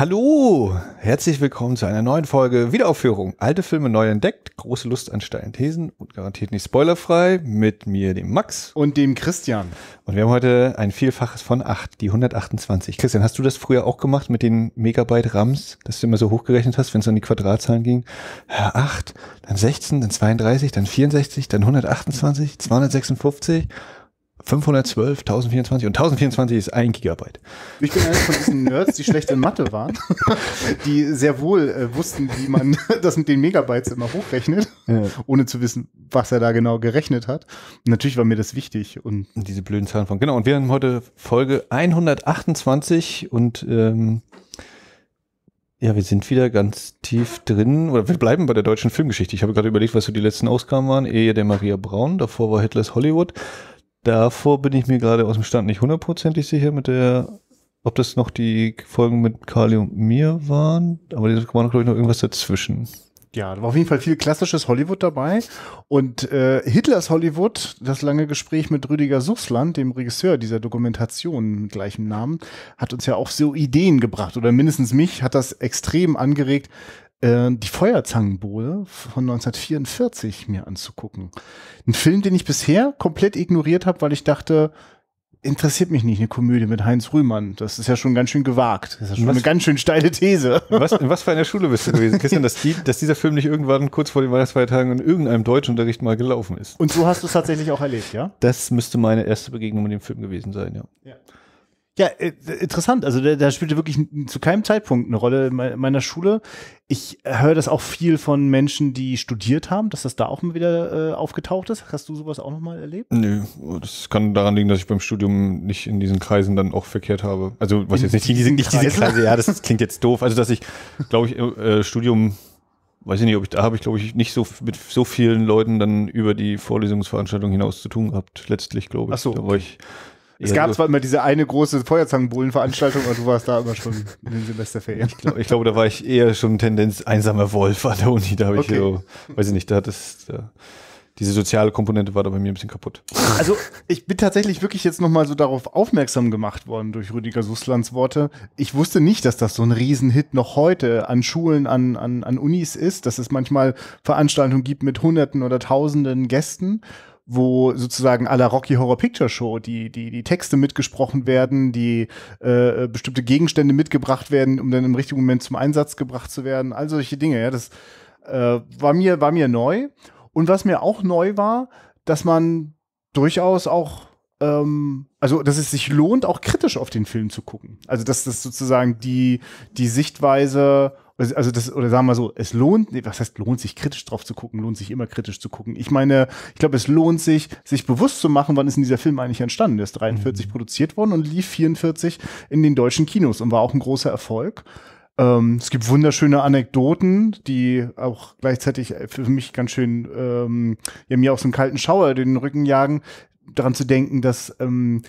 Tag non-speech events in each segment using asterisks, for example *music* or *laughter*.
Hallo, herzlich willkommen zu einer neuen Folge Wiederaufführung. Alte Filme neu entdeckt, große Lust an steilen Thesen und garantiert nicht spoilerfrei mit mir, dem Max. Und dem Christian. Und wir haben heute ein Vielfaches von 8, die 128. Christian, hast du das früher auch gemacht mit den Megabyte RAMs, dass du immer so hochgerechnet hast, wenn es an die Quadratzahlen ging? Ja, 8, dann 16, dann 32, dann 64, dann 128, 256. 512, 1024 und 1024 ist ein Gigabyte. Ich bin einer von diesen Nerds, die schlecht in Mathe waren, *laughs* die sehr wohl äh, wussten, wie man *laughs* das mit den Megabytes immer hochrechnet, ja. ohne zu wissen, was er da genau gerechnet hat. Und natürlich war mir das wichtig. Und diese blöden Zahlen von, genau. Und wir haben heute Folge 128 und ähm, ja, wir sind wieder ganz tief drin, oder wir bleiben bei der deutschen Filmgeschichte. Ich habe gerade überlegt, was so die letzten Ausgaben waren. Ehe der Maria Braun, davor war Hitlers Hollywood davor bin ich mir gerade aus dem Stand nicht hundertprozentig sicher mit der, ob das noch die Folgen mit Kali und mir waren, aber da war noch, glaube ich, noch irgendwas dazwischen. Ja, da war auf jeden Fall viel klassisches Hollywood dabei. Und äh, Hitlers Hollywood, das lange Gespräch mit Rüdiger Suchsland, dem Regisseur dieser Dokumentation mit gleichem Namen, hat uns ja auch so Ideen gebracht. Oder mindestens mich hat das extrem angeregt, äh, die Feuerzangenbowle von 1944 mir anzugucken. Ein Film, den ich bisher komplett ignoriert habe, weil ich dachte, interessiert mich nicht eine Komödie mit Heinz Rühmann. Das ist ja schon ganz schön gewagt. Das ist ja schon was, eine ganz schön steile These. Was, in was für eine Schule bist du gewesen, *laughs* Christian, dass, die, dass dieser Film nicht irgendwann kurz vor den Weihnachtsfeiertagen in irgendeinem Deutschunterricht mal gelaufen ist? Und so hast du es tatsächlich auch erlebt, ja? Das müsste meine erste Begegnung mit dem Film gewesen sein, ja. ja. Ja, äh, interessant. Also da, da spielte wirklich zu keinem Zeitpunkt eine Rolle in meiner Schule. Ich höre das auch viel von Menschen, die studiert haben, dass das da auch mal wieder äh, aufgetaucht ist. Hast du sowas auch nochmal erlebt? Nö, das kann daran liegen, dass ich beim Studium nicht in diesen Kreisen dann auch verkehrt habe. Also was in jetzt nicht, diesen, nicht diese Kreise, ja, das *laughs* klingt jetzt doof. Also dass ich, glaube ich, äh, Studium weiß ich nicht, ob ich da habe ich glaube ich nicht so mit so vielen Leuten dann über die Vorlesungsveranstaltung hinaus zu tun gehabt letztlich glaube ich. Ach so, da war ich es gab zwar immer diese eine große Feuerzangenbullenveranstaltung, aber du warst da immer schon in den Semesterferien. Ich glaube, glaub, da war ich eher schon Tendenz einsamer Wolf an der Uni. Da habe okay. ich, so, weiß ich nicht, da hat es, da, diese soziale Komponente war da bei mir ein bisschen kaputt. Also ich bin tatsächlich wirklich jetzt nochmal so darauf aufmerksam gemacht worden durch Rüdiger Susslands Worte. Ich wusste nicht, dass das so ein Riesenhit noch heute an Schulen, an, an, an Unis ist, dass es manchmal Veranstaltungen gibt mit Hunderten oder Tausenden Gästen wo sozusagen à la Rocky Horror Picture Show die, die, die Texte mitgesprochen werden, die äh, bestimmte Gegenstände mitgebracht werden, um dann im richtigen Moment zum Einsatz gebracht zu werden. All solche Dinge, ja, das äh, war, mir, war mir neu. Und was mir auch neu war, dass man durchaus auch, ähm, also dass es sich lohnt, auch kritisch auf den Film zu gucken. Also dass das sozusagen die, die Sichtweise also, also das, oder sagen wir so, es lohnt, nee, was heißt lohnt sich, kritisch drauf zu gucken, lohnt sich immer kritisch zu gucken. Ich meine, ich glaube, es lohnt sich, sich bewusst zu machen, wann ist denn dieser Film eigentlich entstanden. Der ist 43 mhm. produziert worden und lief 44 in den deutschen Kinos und war auch ein großer Erfolg. Ähm, es gibt wunderschöne Anekdoten, die auch gleichzeitig äh, für mich ganz schön, ähm, ja, mir auch so einen kalten Schauer den Rücken jagen, daran zu denken, dass ähm,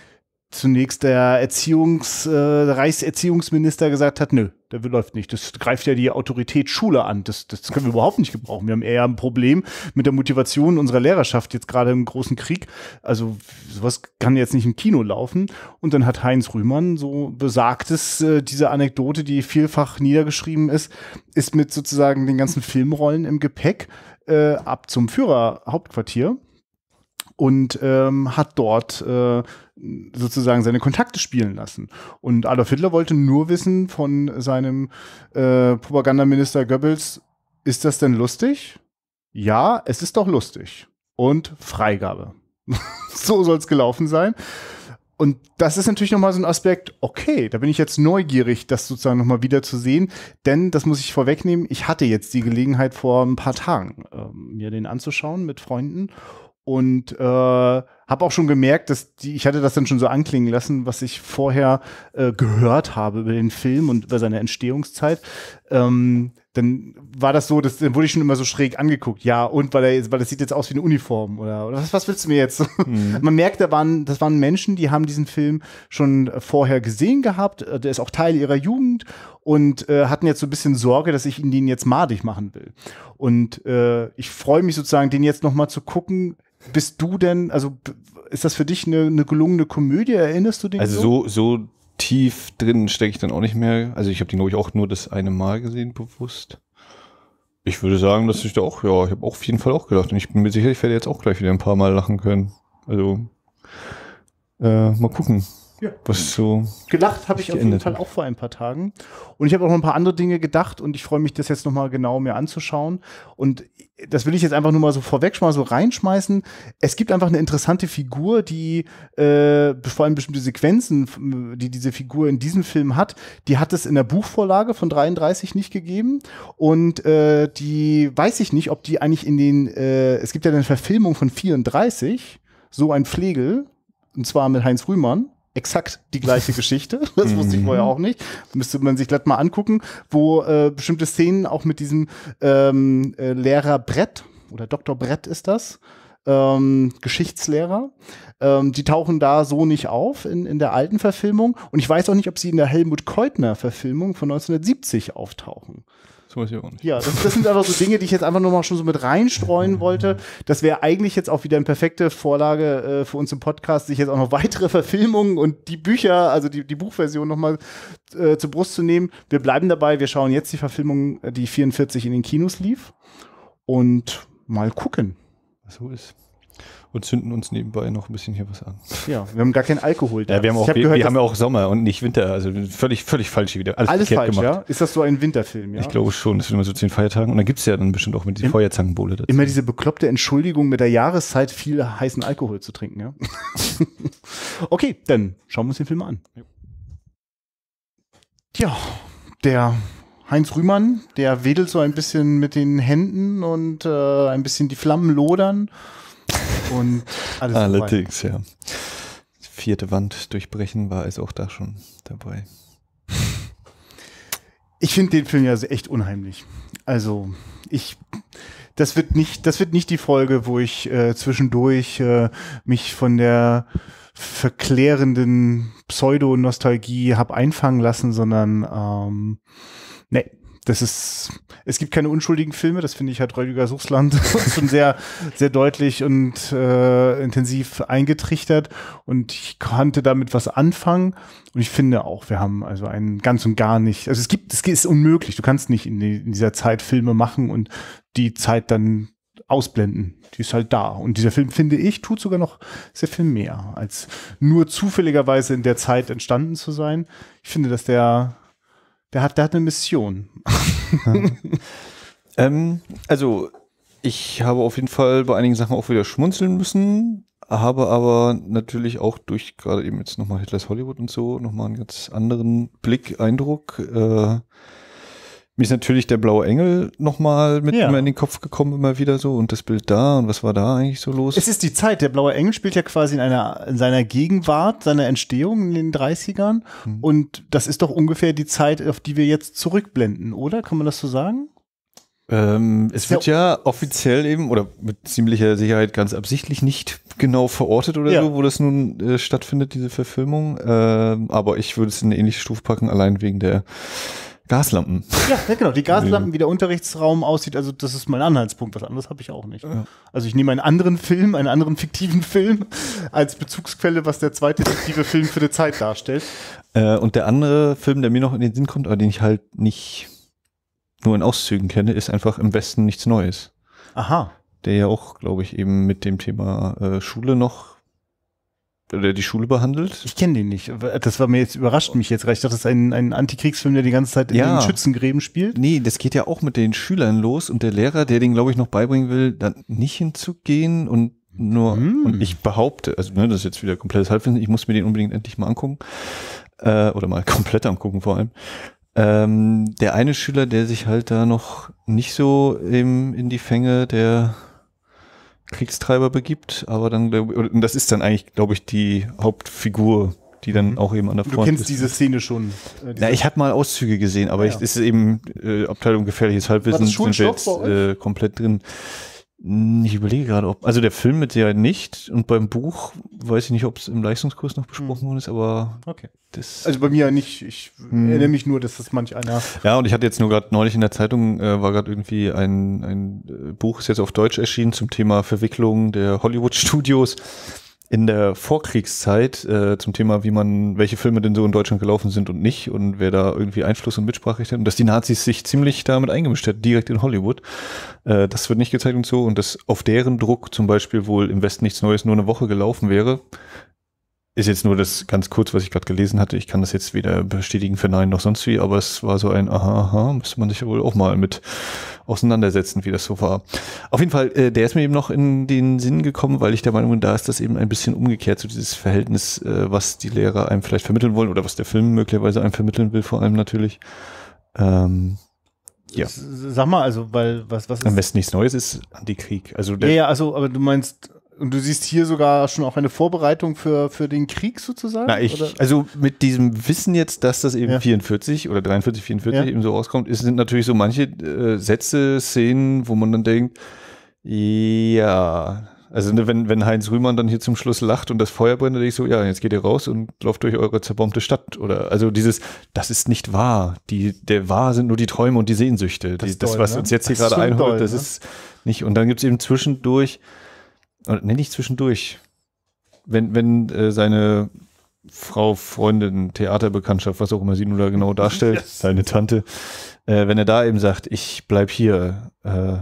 zunächst der Erziehungs, äh, Reichserziehungsminister gesagt hat, nö, das läuft nicht. Das greift ja die Autorität Schule an. Das, das können wir überhaupt nicht gebrauchen. Wir haben eher ein Problem mit der Motivation unserer Lehrerschaft jetzt gerade im großen Krieg. Also sowas kann jetzt nicht im Kino laufen. Und dann hat Heinz Rühmann, so besagt es, äh, diese Anekdote, die vielfach niedergeschrieben ist, ist mit sozusagen den ganzen Filmrollen im Gepäck äh, ab zum Führerhauptquartier und ähm, hat dort äh, sozusagen seine Kontakte spielen lassen. Und Adolf Hitler wollte nur wissen von seinem äh, Propagandaminister Goebbels, ist das denn lustig? Ja, es ist doch lustig. Und Freigabe. *laughs* so soll es gelaufen sein. Und das ist natürlich nochmal so ein Aspekt, okay, da bin ich jetzt neugierig, das sozusagen nochmal wieder zu sehen, denn das muss ich vorwegnehmen, ich hatte jetzt die Gelegenheit vor ein paar Tagen, äh, mir den anzuschauen mit Freunden und äh, habe auch schon gemerkt, dass die, ich hatte das dann schon so anklingen lassen, was ich vorher äh, gehört habe über den Film und über seine Entstehungszeit. Ähm, dann war das so, dass, dann wurde ich schon immer so schräg angeguckt. Ja, und weil er weil das sieht jetzt aus wie eine Uniform oder, oder was, was willst du mir jetzt? Mhm. *laughs* Man merkt, da waren, das waren Menschen, die haben diesen Film schon vorher gesehen gehabt. Äh, der ist auch Teil ihrer Jugend und äh, hatten jetzt so ein bisschen Sorge, dass ich ihn den jetzt madig machen will. Und äh, ich freue mich sozusagen, den jetzt nochmal zu gucken. Bist du denn, also ist das für dich eine, eine gelungene Komödie? Erinnerst du dich? Also so, so, tief drin stecke ich dann auch nicht mehr. Also ich habe den, glaube ich, auch nur das eine Mal gesehen, bewusst. Ich würde sagen, dass ich da auch, ja, ich habe auf jeden Fall auch gedacht. Und ich bin mir sicher, ich werde jetzt auch gleich wieder ein paar Mal lachen können. Also, äh, mal gucken. Ja. Was so Gelacht habe ich auf jeden Fall auch vor ein paar Tagen. Und ich habe auch noch ein paar andere Dinge gedacht und ich freue mich, das jetzt nochmal genau mir anzuschauen. Und das will ich jetzt einfach nur mal so vorweg schon mal so reinschmeißen. Es gibt einfach eine interessante Figur, die äh, vor allem bestimmte Sequenzen, die diese Figur in diesem Film hat, die hat es in der Buchvorlage von 33 nicht gegeben. Und äh, die weiß ich nicht, ob die eigentlich in den, äh, es gibt ja eine Verfilmung von 34, so ein Pflegel, und zwar mit Heinz Rühmann exakt die gleiche *laughs* Geschichte. Das wusste ich mhm. vorher auch nicht. Müsste man sich gleich mal angucken, wo äh, bestimmte Szenen auch mit diesem ähm, äh, Lehrer Brett oder Dr. Brett ist das. Ähm, Geschichtslehrer. Ähm, die tauchen da so nicht auf in, in der alten Verfilmung. Und ich weiß auch nicht, ob sie in der Helmut Keutner-Verfilmung von 1970 auftauchen. Das weiß ich auch nicht. Ja, das, das sind einfach so Dinge, die ich jetzt einfach nur mal schon so mit reinstreuen wollte. Das wäre eigentlich jetzt auch wieder eine perfekte Vorlage äh, für uns im Podcast, sich jetzt auch noch weitere *laughs* Verfilmungen und die Bücher, also die, die Buchversion nochmal äh, zur Brust zu nehmen. Wir bleiben dabei, wir schauen jetzt die Verfilmung, äh, die 44 in den Kinos lief und mal gucken. was So ist und zünden uns nebenbei noch ein bisschen hier was an. Ja, wir haben gar keinen Alkohol da. Ja, wir haben, auch, hab wir, gehört, wir haben ja auch Sommer und nicht Winter. Also völlig, völlig falsch wieder. Alles, alles falsch, gemacht. ja? Ist das so ein Winterfilm, ja? Ich glaube schon. Das sind immer so zehn Feiertagen. Und dann gibt es ja dann bestimmt auch mit diesen Feuerzangenbowle dazu. Immer diese bekloppte Entschuldigung, mit der Jahreszeit viel heißen Alkohol zu trinken, ja? *laughs* okay, dann schauen wir uns den Film an. Ja. Tja, der Heinz Rühmann, der wedelt so ein bisschen mit den Händen und äh, ein bisschen die Flammen lodern und alles Allerdings, vorbei. ja. Vierte Wand durchbrechen war es auch da schon dabei. Ich finde den Film ja echt unheimlich. Also, ich das wird nicht, das wird nicht die Folge, wo ich äh, zwischendurch äh, mich von der verklärenden Pseudo-Nostalgie hab einfangen lassen, sondern ähm, nee, das ist, es gibt keine unschuldigen Filme, das finde ich halt Rüdiger Suchsland *laughs* schon sehr, sehr deutlich und äh, intensiv eingetrichtert und ich konnte damit was anfangen und ich finde auch, wir haben also einen ganz und gar nicht, also es gibt, es ist unmöglich, du kannst nicht in, die, in dieser Zeit Filme machen und die Zeit dann ausblenden. Die ist halt da. Und dieser Film, finde ich, tut sogar noch sehr viel mehr, als nur zufälligerweise in der Zeit entstanden zu sein. Ich finde, dass der der hat, der hat eine Mission. *laughs* ähm, also, ich habe auf jeden Fall bei einigen Sachen auch wieder schmunzeln müssen, habe aber natürlich auch durch gerade eben jetzt nochmal Hitlers Hollywood und so nochmal einen ganz anderen Blick, Eindruck. Äh, mir ist natürlich der blaue Engel nochmal mit ja. immer in den Kopf gekommen, immer wieder so und das Bild da und was war da eigentlich so los? Es ist die Zeit. Der blaue Engel spielt ja quasi in, einer, in seiner Gegenwart, seiner Entstehung in den 30ern. Hm. Und das ist doch ungefähr die Zeit, auf die wir jetzt zurückblenden, oder? Kann man das so sagen? Ähm, es wird ja offiziell eben oder mit ziemlicher Sicherheit ganz absichtlich nicht genau verortet oder ja. so, wo das nun äh, stattfindet, diese Verfilmung. Ähm, aber ich würde es in eine ähnliche Stufe packen, allein wegen der Gaslampen. Ja, genau, die Gaslampen, wie der Unterrichtsraum aussieht, also das ist mein Anhaltspunkt, was anderes habe ich auch nicht. Ja. Also ich nehme einen anderen Film, einen anderen fiktiven Film als Bezugsquelle, was der zweite fiktive Film für die Zeit darstellt. Äh, und der andere Film, der mir noch in den Sinn kommt, aber den ich halt nicht nur in Auszügen kenne, ist einfach im Westen nichts Neues. Aha. Der ja auch, glaube ich, eben mit dem Thema äh, Schule noch der die Schule behandelt? Ich kenne den nicht. Das war mir jetzt überrascht mich jetzt, weil ich dachte, das ist ein, ein Antikriegsfilm, der die ganze Zeit in ja. den Schützengräben spielt. Nee, das geht ja auch mit den Schülern los und der Lehrer, der den, glaube ich, noch beibringen will, dann nicht hinzugehen und nur, hm. und ich behaupte, also ne, das ist jetzt wieder komplettes Halbwissen, ich muss mir den unbedingt endlich mal angucken. Äh, oder mal *laughs* komplett angucken vor allem. Ähm, der eine Schüler, der sich halt da noch nicht so im, in die Fänge der Kriegstreiber begibt, aber dann, und das ist dann eigentlich, glaube ich, die Hauptfigur, die dann mhm. auch eben an der Front ist. Du kennst ist. diese Szene schon. Äh, diese Na, ich habe mal Auszüge gesehen, aber ah, ja. ich, ist eben äh, Abteilung gefährliches Halbwissen, sind wir jetzt äh, komplett drin. Hm, ich überlege gerade, ob. Also der Film mit der nicht und beim Buch weiß ich nicht, ob es im Leistungskurs noch besprochen hm. worden ist, aber. Okay. also bei mir nicht. Ich hm. erinnere mich nur, dass das manch einer. Ja, und ich hatte jetzt nur gerade neulich in der Zeitung, äh, war gerade irgendwie ein, ein äh, Buch, ist jetzt auf Deutsch erschienen zum Thema Verwicklung der Hollywood-Studios in der Vorkriegszeit äh, zum Thema, wie man, welche Filme denn so in Deutschland gelaufen sind und nicht und wer da irgendwie Einfluss und Mitspracherecht hat und dass die Nazis sich ziemlich damit eingemischt hat, direkt in Hollywood. Äh, das wird nicht gezeigt und so und dass auf deren Druck zum Beispiel wohl im Westen nichts Neues nur eine Woche gelaufen wäre, ist jetzt nur das ganz kurz, was ich gerade gelesen hatte. Ich kann das jetzt weder bestätigen, für Nein noch sonst wie, aber es war so ein Aha, aha, müsste man sich wohl auch mal mit auseinandersetzen, wie das so war. Auf jeden Fall, äh, der ist mir eben noch in den Sinn gekommen, weil ich der Meinung bin, da ist das eben ein bisschen umgekehrt, so dieses Verhältnis, äh, was die Lehrer einem vielleicht vermitteln wollen oder was der Film möglicherweise einem vermitteln will, vor allem natürlich. Ähm, ja. Sag mal, also, weil was, was ist. Am besten nichts Neues ist Antikrieg. Also der, ja, ja, also, aber du meinst und du siehst hier sogar schon auch eine Vorbereitung für, für den Krieg sozusagen? Na, ich, oder? also mit diesem Wissen jetzt, dass das eben ja. 44 oder 43, 44 ja. eben so rauskommt, ist, sind natürlich so manche äh, Sätze, Szenen, wo man dann denkt, ja, also ne, wenn, wenn Heinz Rühmann dann hier zum Schluss lacht und das Feuer brennt, dann denke ich so, ja, jetzt geht ihr raus und lauft durch eure zerbombte Stadt. Oder also dieses, das ist nicht wahr. Die, der wahr sind nur die Träume und die Sehnsüchte. Das, die, das doll, was ne? uns jetzt hier gerade einholt, doll, das ne? ist nicht. Und dann gibt es eben zwischendurch oder nenne ich zwischendurch, wenn, wenn äh, seine Frau, Freundin, Theaterbekanntschaft, was auch immer sie nun da genau darstellt, *laughs* yes. seine Tante, äh, wenn er da eben sagt, ich bleib hier, äh,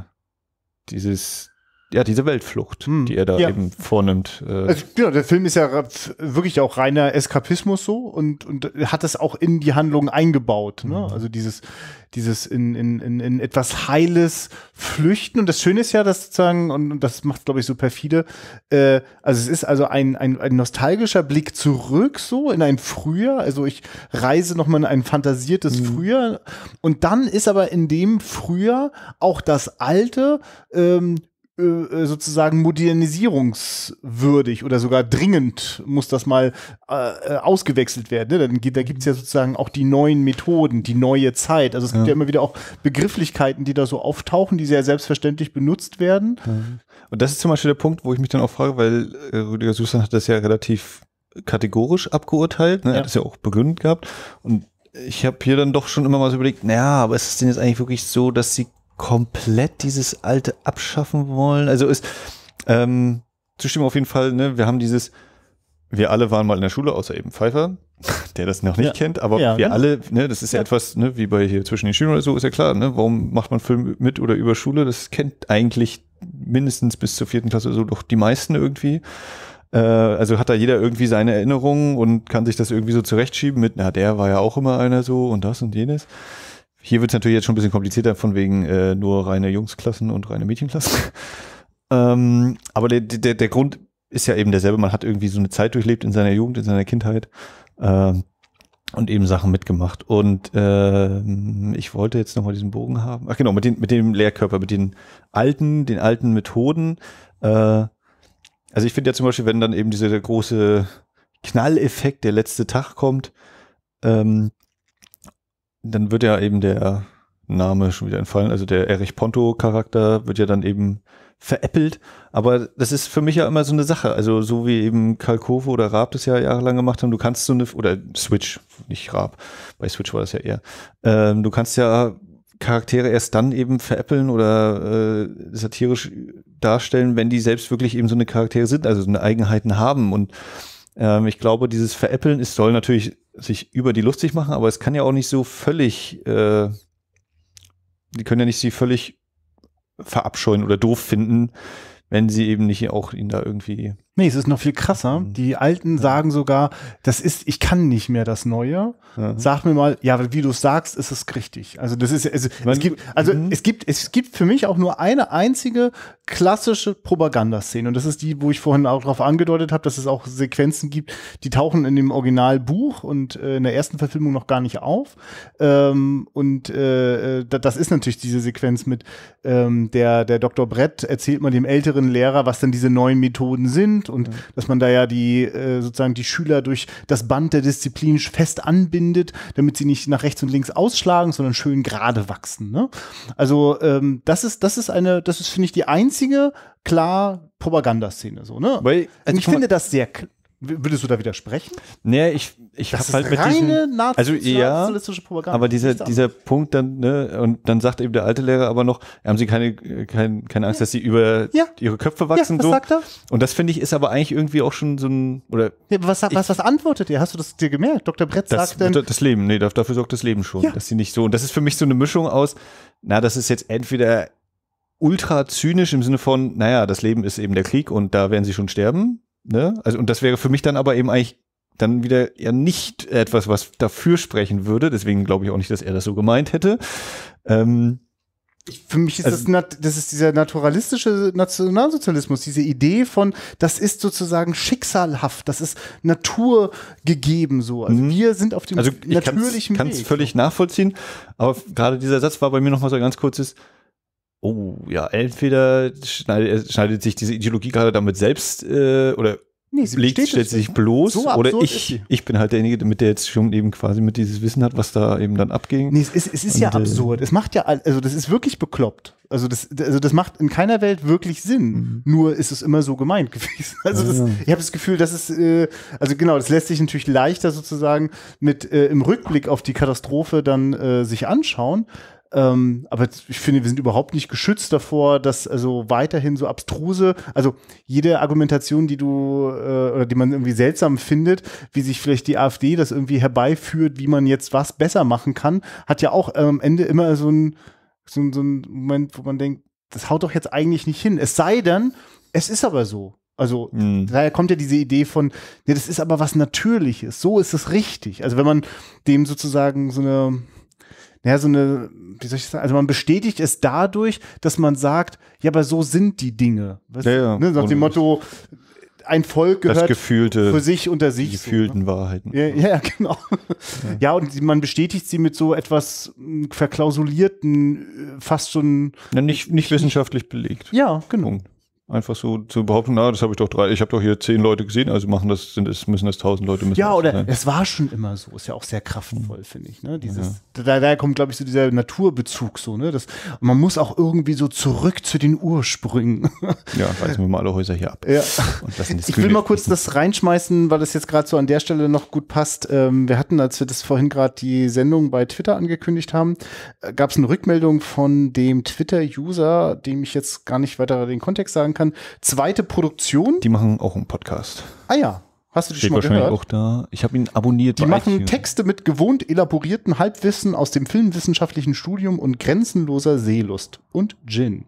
dieses, ja, diese Weltflucht, hm. die er da ja. eben vornimmt. Äh. Also, genau, der Film ist ja wirklich auch reiner Eskapismus so und, und hat das auch in die Handlung eingebaut. Ne? Mhm. Also dieses, dieses in, in, in, in etwas Heiles flüchten. Und das Schöne ist ja, dass sozusagen, und, und das macht, glaube ich, so perfide, äh, also es ist also ein, ein, ein nostalgischer Blick zurück, so in ein Frühjahr. Also ich reise nochmal in ein fantasiertes mhm. Frühjahr. Und dann ist aber in dem Frühjahr auch das Alte ähm, äh, äh, sozusagen modernisierungswürdig oder sogar dringend muss das mal äh, äh ausgewechselt werden. Ne? Dann, da gibt es ja sozusagen auch die neuen Methoden, die neue Zeit. Also es gibt ja. ja immer wieder auch Begrifflichkeiten, die da so auftauchen, die sehr selbstverständlich benutzt werden. Mhm. Und das ist zum Beispiel der Punkt, wo ich mich dann auch frage, weil äh, Rüdiger Susan hat das ja relativ kategorisch abgeurteilt. Ne? Er hat das ja auch begründet gehabt. Und ich habe hier dann doch schon immer mal so überlegt, naja, aber ist es denn jetzt eigentlich wirklich so, dass sie komplett dieses alte abschaffen wollen. Also ist ähm, zustimmen auf jeden Fall, ne? Wir haben dieses, wir alle waren mal in der Schule, außer eben Pfeiffer, *laughs* der das noch nicht ja. kennt, aber ja, wir genau. alle, ne, das ist ja, ja, etwas, ne, wie bei hier zwischen den Schülern oder so, ist ja klar, ne? Warum macht man Film mit oder über Schule? Das kennt eigentlich mindestens bis zur vierten Klasse so doch die meisten irgendwie äh, also hat da jeder irgendwie seine Erinnerungen und kann sich das irgendwie so zurechtschieben mit, na, der war ja auch immer einer so und das und jenes. Hier wird es natürlich jetzt schon ein bisschen komplizierter, von wegen äh, nur reine Jungsklassen und reine Mädchenklassen. *laughs* ähm, aber der, der, der Grund ist ja eben derselbe. Man hat irgendwie so eine Zeit durchlebt in seiner Jugend, in seiner Kindheit äh, und eben Sachen mitgemacht. Und äh, ich wollte jetzt nochmal diesen Bogen haben. Ach genau, mit, den, mit dem Lehrkörper, mit den alten, den alten Methoden. Äh, also ich finde ja zum Beispiel, wenn dann eben dieser große Knalleffekt, der letzte Tag kommt, ähm, dann wird ja eben der Name schon wieder entfallen, also der Erich Ponto-Charakter wird ja dann eben veräppelt. Aber das ist für mich ja immer so eine Sache. Also so wie eben Kalkove oder Raab das ja jahrelang gemacht haben, du kannst so eine, oder Switch, nicht Raab, bei Switch war das ja eher, ähm, du kannst ja Charaktere erst dann eben veräppeln oder äh, satirisch darstellen, wenn die selbst wirklich eben so eine Charaktere sind, also so eine Eigenheiten haben. Und ähm, ich glaube, dieses Veräppeln ist, soll natürlich sich über die lustig machen, aber es kann ja auch nicht so völlig, äh, die können ja nicht sie völlig verabscheuen oder doof finden, wenn sie eben nicht auch ihn da irgendwie Nee, es ist noch viel krasser. Mhm. Die Alten ja. sagen sogar, das ist, ich kann nicht mehr das Neue. Ja. Sag mir mal, ja, wie du es sagst, ist es richtig. Also das ist, es, Wenn, es gibt, also mhm. es gibt, es gibt für mich auch nur eine einzige klassische Propagandaszene und das ist die, wo ich vorhin auch darauf angedeutet habe, dass es auch Sequenzen gibt, die tauchen in dem Originalbuch und äh, in der ersten Verfilmung noch gar nicht auf. Ähm, und äh, äh das ist natürlich diese Sequenz mit ähm, der der Dr. Brett erzählt mal dem älteren Lehrer, was denn diese neuen Methoden sind und ja. dass man da ja die äh, sozusagen die Schüler durch das Band der Disziplin fest anbindet, damit sie nicht nach rechts und links ausschlagen, sondern schön gerade wachsen. Ne? Also ähm, das ist das ist eine das ist finde ich die einzige klar Propagandaszene so ne. Weil, also, also ich finde das sehr Würdest du da widersprechen? Nee, ich, ich habe halt mit diesem, Nazi also Propaganda. aber dieser, dieser Punkt dann, ne, und dann sagt eben der alte Lehrer aber noch, haben sie keine, keine, keine Angst, ja. dass sie über ja. ihre Köpfe wachsen. Ja, so. sagt er? Und das finde ich ist aber eigentlich irgendwie auch schon so ein, oder. Ja, was, ich, was, was antwortet ihr? Hast du das dir gemerkt? Dr. Brett das, sagt dann. Das Leben, nee, dafür sorgt das Leben schon, dass sie nicht so, und das ist für mich so eine Mischung aus, na, das ist jetzt entweder ultra zynisch im Sinne von, naja, das Leben ist eben der Krieg und da werden sie schon sterben ne? Also, und das wäre für mich dann aber eben eigentlich dann wieder ja nicht etwas, was dafür sprechen würde. Deswegen glaube ich auch nicht, dass er das so gemeint hätte. Ähm, ich, für mich ist also, das, das ist dieser naturalistische Nationalsozialismus, diese Idee von, das ist sozusagen schicksalhaft, das ist naturgegeben so. Also mhm. wir sind auf dem also ich natürlichen kann's, Weg. Ich kann es völlig nachvollziehen, aber gerade dieser Satz war bei mir nochmal so ein ganz kurzes, Oh ja, entweder schneidet, schneidet sich diese Ideologie gerade damit selbst äh, oder nee, legt, stellt sie sich bloß so oder ich, ich bin halt derjenige, mit der jetzt schon eben quasi mit dieses Wissen hat, was da eben dann abging. Nee, es ist, es ist Und, ja äh, absurd. Es macht ja, also das ist wirklich bekloppt. Also das, also das macht in keiner Welt wirklich Sinn. Mhm. Nur ist es immer so gemeint *laughs* gewesen. Also das, ich habe das Gefühl, dass es, äh, also genau, das lässt sich natürlich leichter sozusagen mit äh, im Rückblick auf die Katastrophe dann äh, sich anschauen. Ähm, aber ich finde, wir sind überhaupt nicht geschützt davor, dass also weiterhin so abstruse, also jede Argumentation, die du äh, oder die man irgendwie seltsam findet, wie sich vielleicht die AfD das irgendwie herbeiführt, wie man jetzt was besser machen kann, hat ja auch ähm, am Ende immer so ein, so, ein, so ein Moment, wo man denkt, das haut doch jetzt eigentlich nicht hin. Es sei denn, es ist aber so. Also mhm. daher kommt ja diese Idee von, ja, das ist aber was Natürliches, so ist es richtig. Also wenn man dem sozusagen so eine naja, so eine, wie soll ich sagen, also man bestätigt es dadurch, dass man sagt, ja, aber so sind die Dinge. Was, ja, ja. Ne, nach dem Motto, ein Volk gehört gefühlte, für sich unter sich. Die gefühlten so, ne? Wahrheiten. Ja, ja *laughs* genau. Ja. ja. und man bestätigt sie mit so etwas hm, verklausulierten, äh, fast schon. Ja, nicht, nicht wissenschaftlich belegt. Ja, genau. Punkt. Einfach so zu behaupten, na, das habe ich doch drei, ich habe doch hier zehn Leute gesehen, also machen das, sind es, müssen das tausend Leute müssen. Ja, oder sein. es war schon immer so, ist ja auch sehr kraftvoll, mhm. finde ich. Ne? Dieses, ja. da, da kommt, glaube ich, so dieser Naturbezug so, ne? Das, man muss auch irgendwie so zurück zu den Ursprüngen. *laughs* Ja, reißen wir mal alle Häuser hier ab. Ja. ich will mal kurz das reinschmeißen, weil das jetzt gerade so an der Stelle noch gut passt. Ähm, wir hatten, als wir das vorhin gerade die Sendung bei Twitter angekündigt haben, äh, gab es eine Rückmeldung von dem Twitter-User, dem ich jetzt gar nicht weiter den Kontext sagen kann kann. Zweite Produktion. Die machen auch einen Podcast. Ah ja. Hast du die schon mal wahrscheinlich gehört? auch da. Ich habe ihn abonniert. Die machen iTunes. Texte mit gewohnt elaborierten Halbwissen aus dem filmwissenschaftlichen Studium und grenzenloser Seelust und Gin.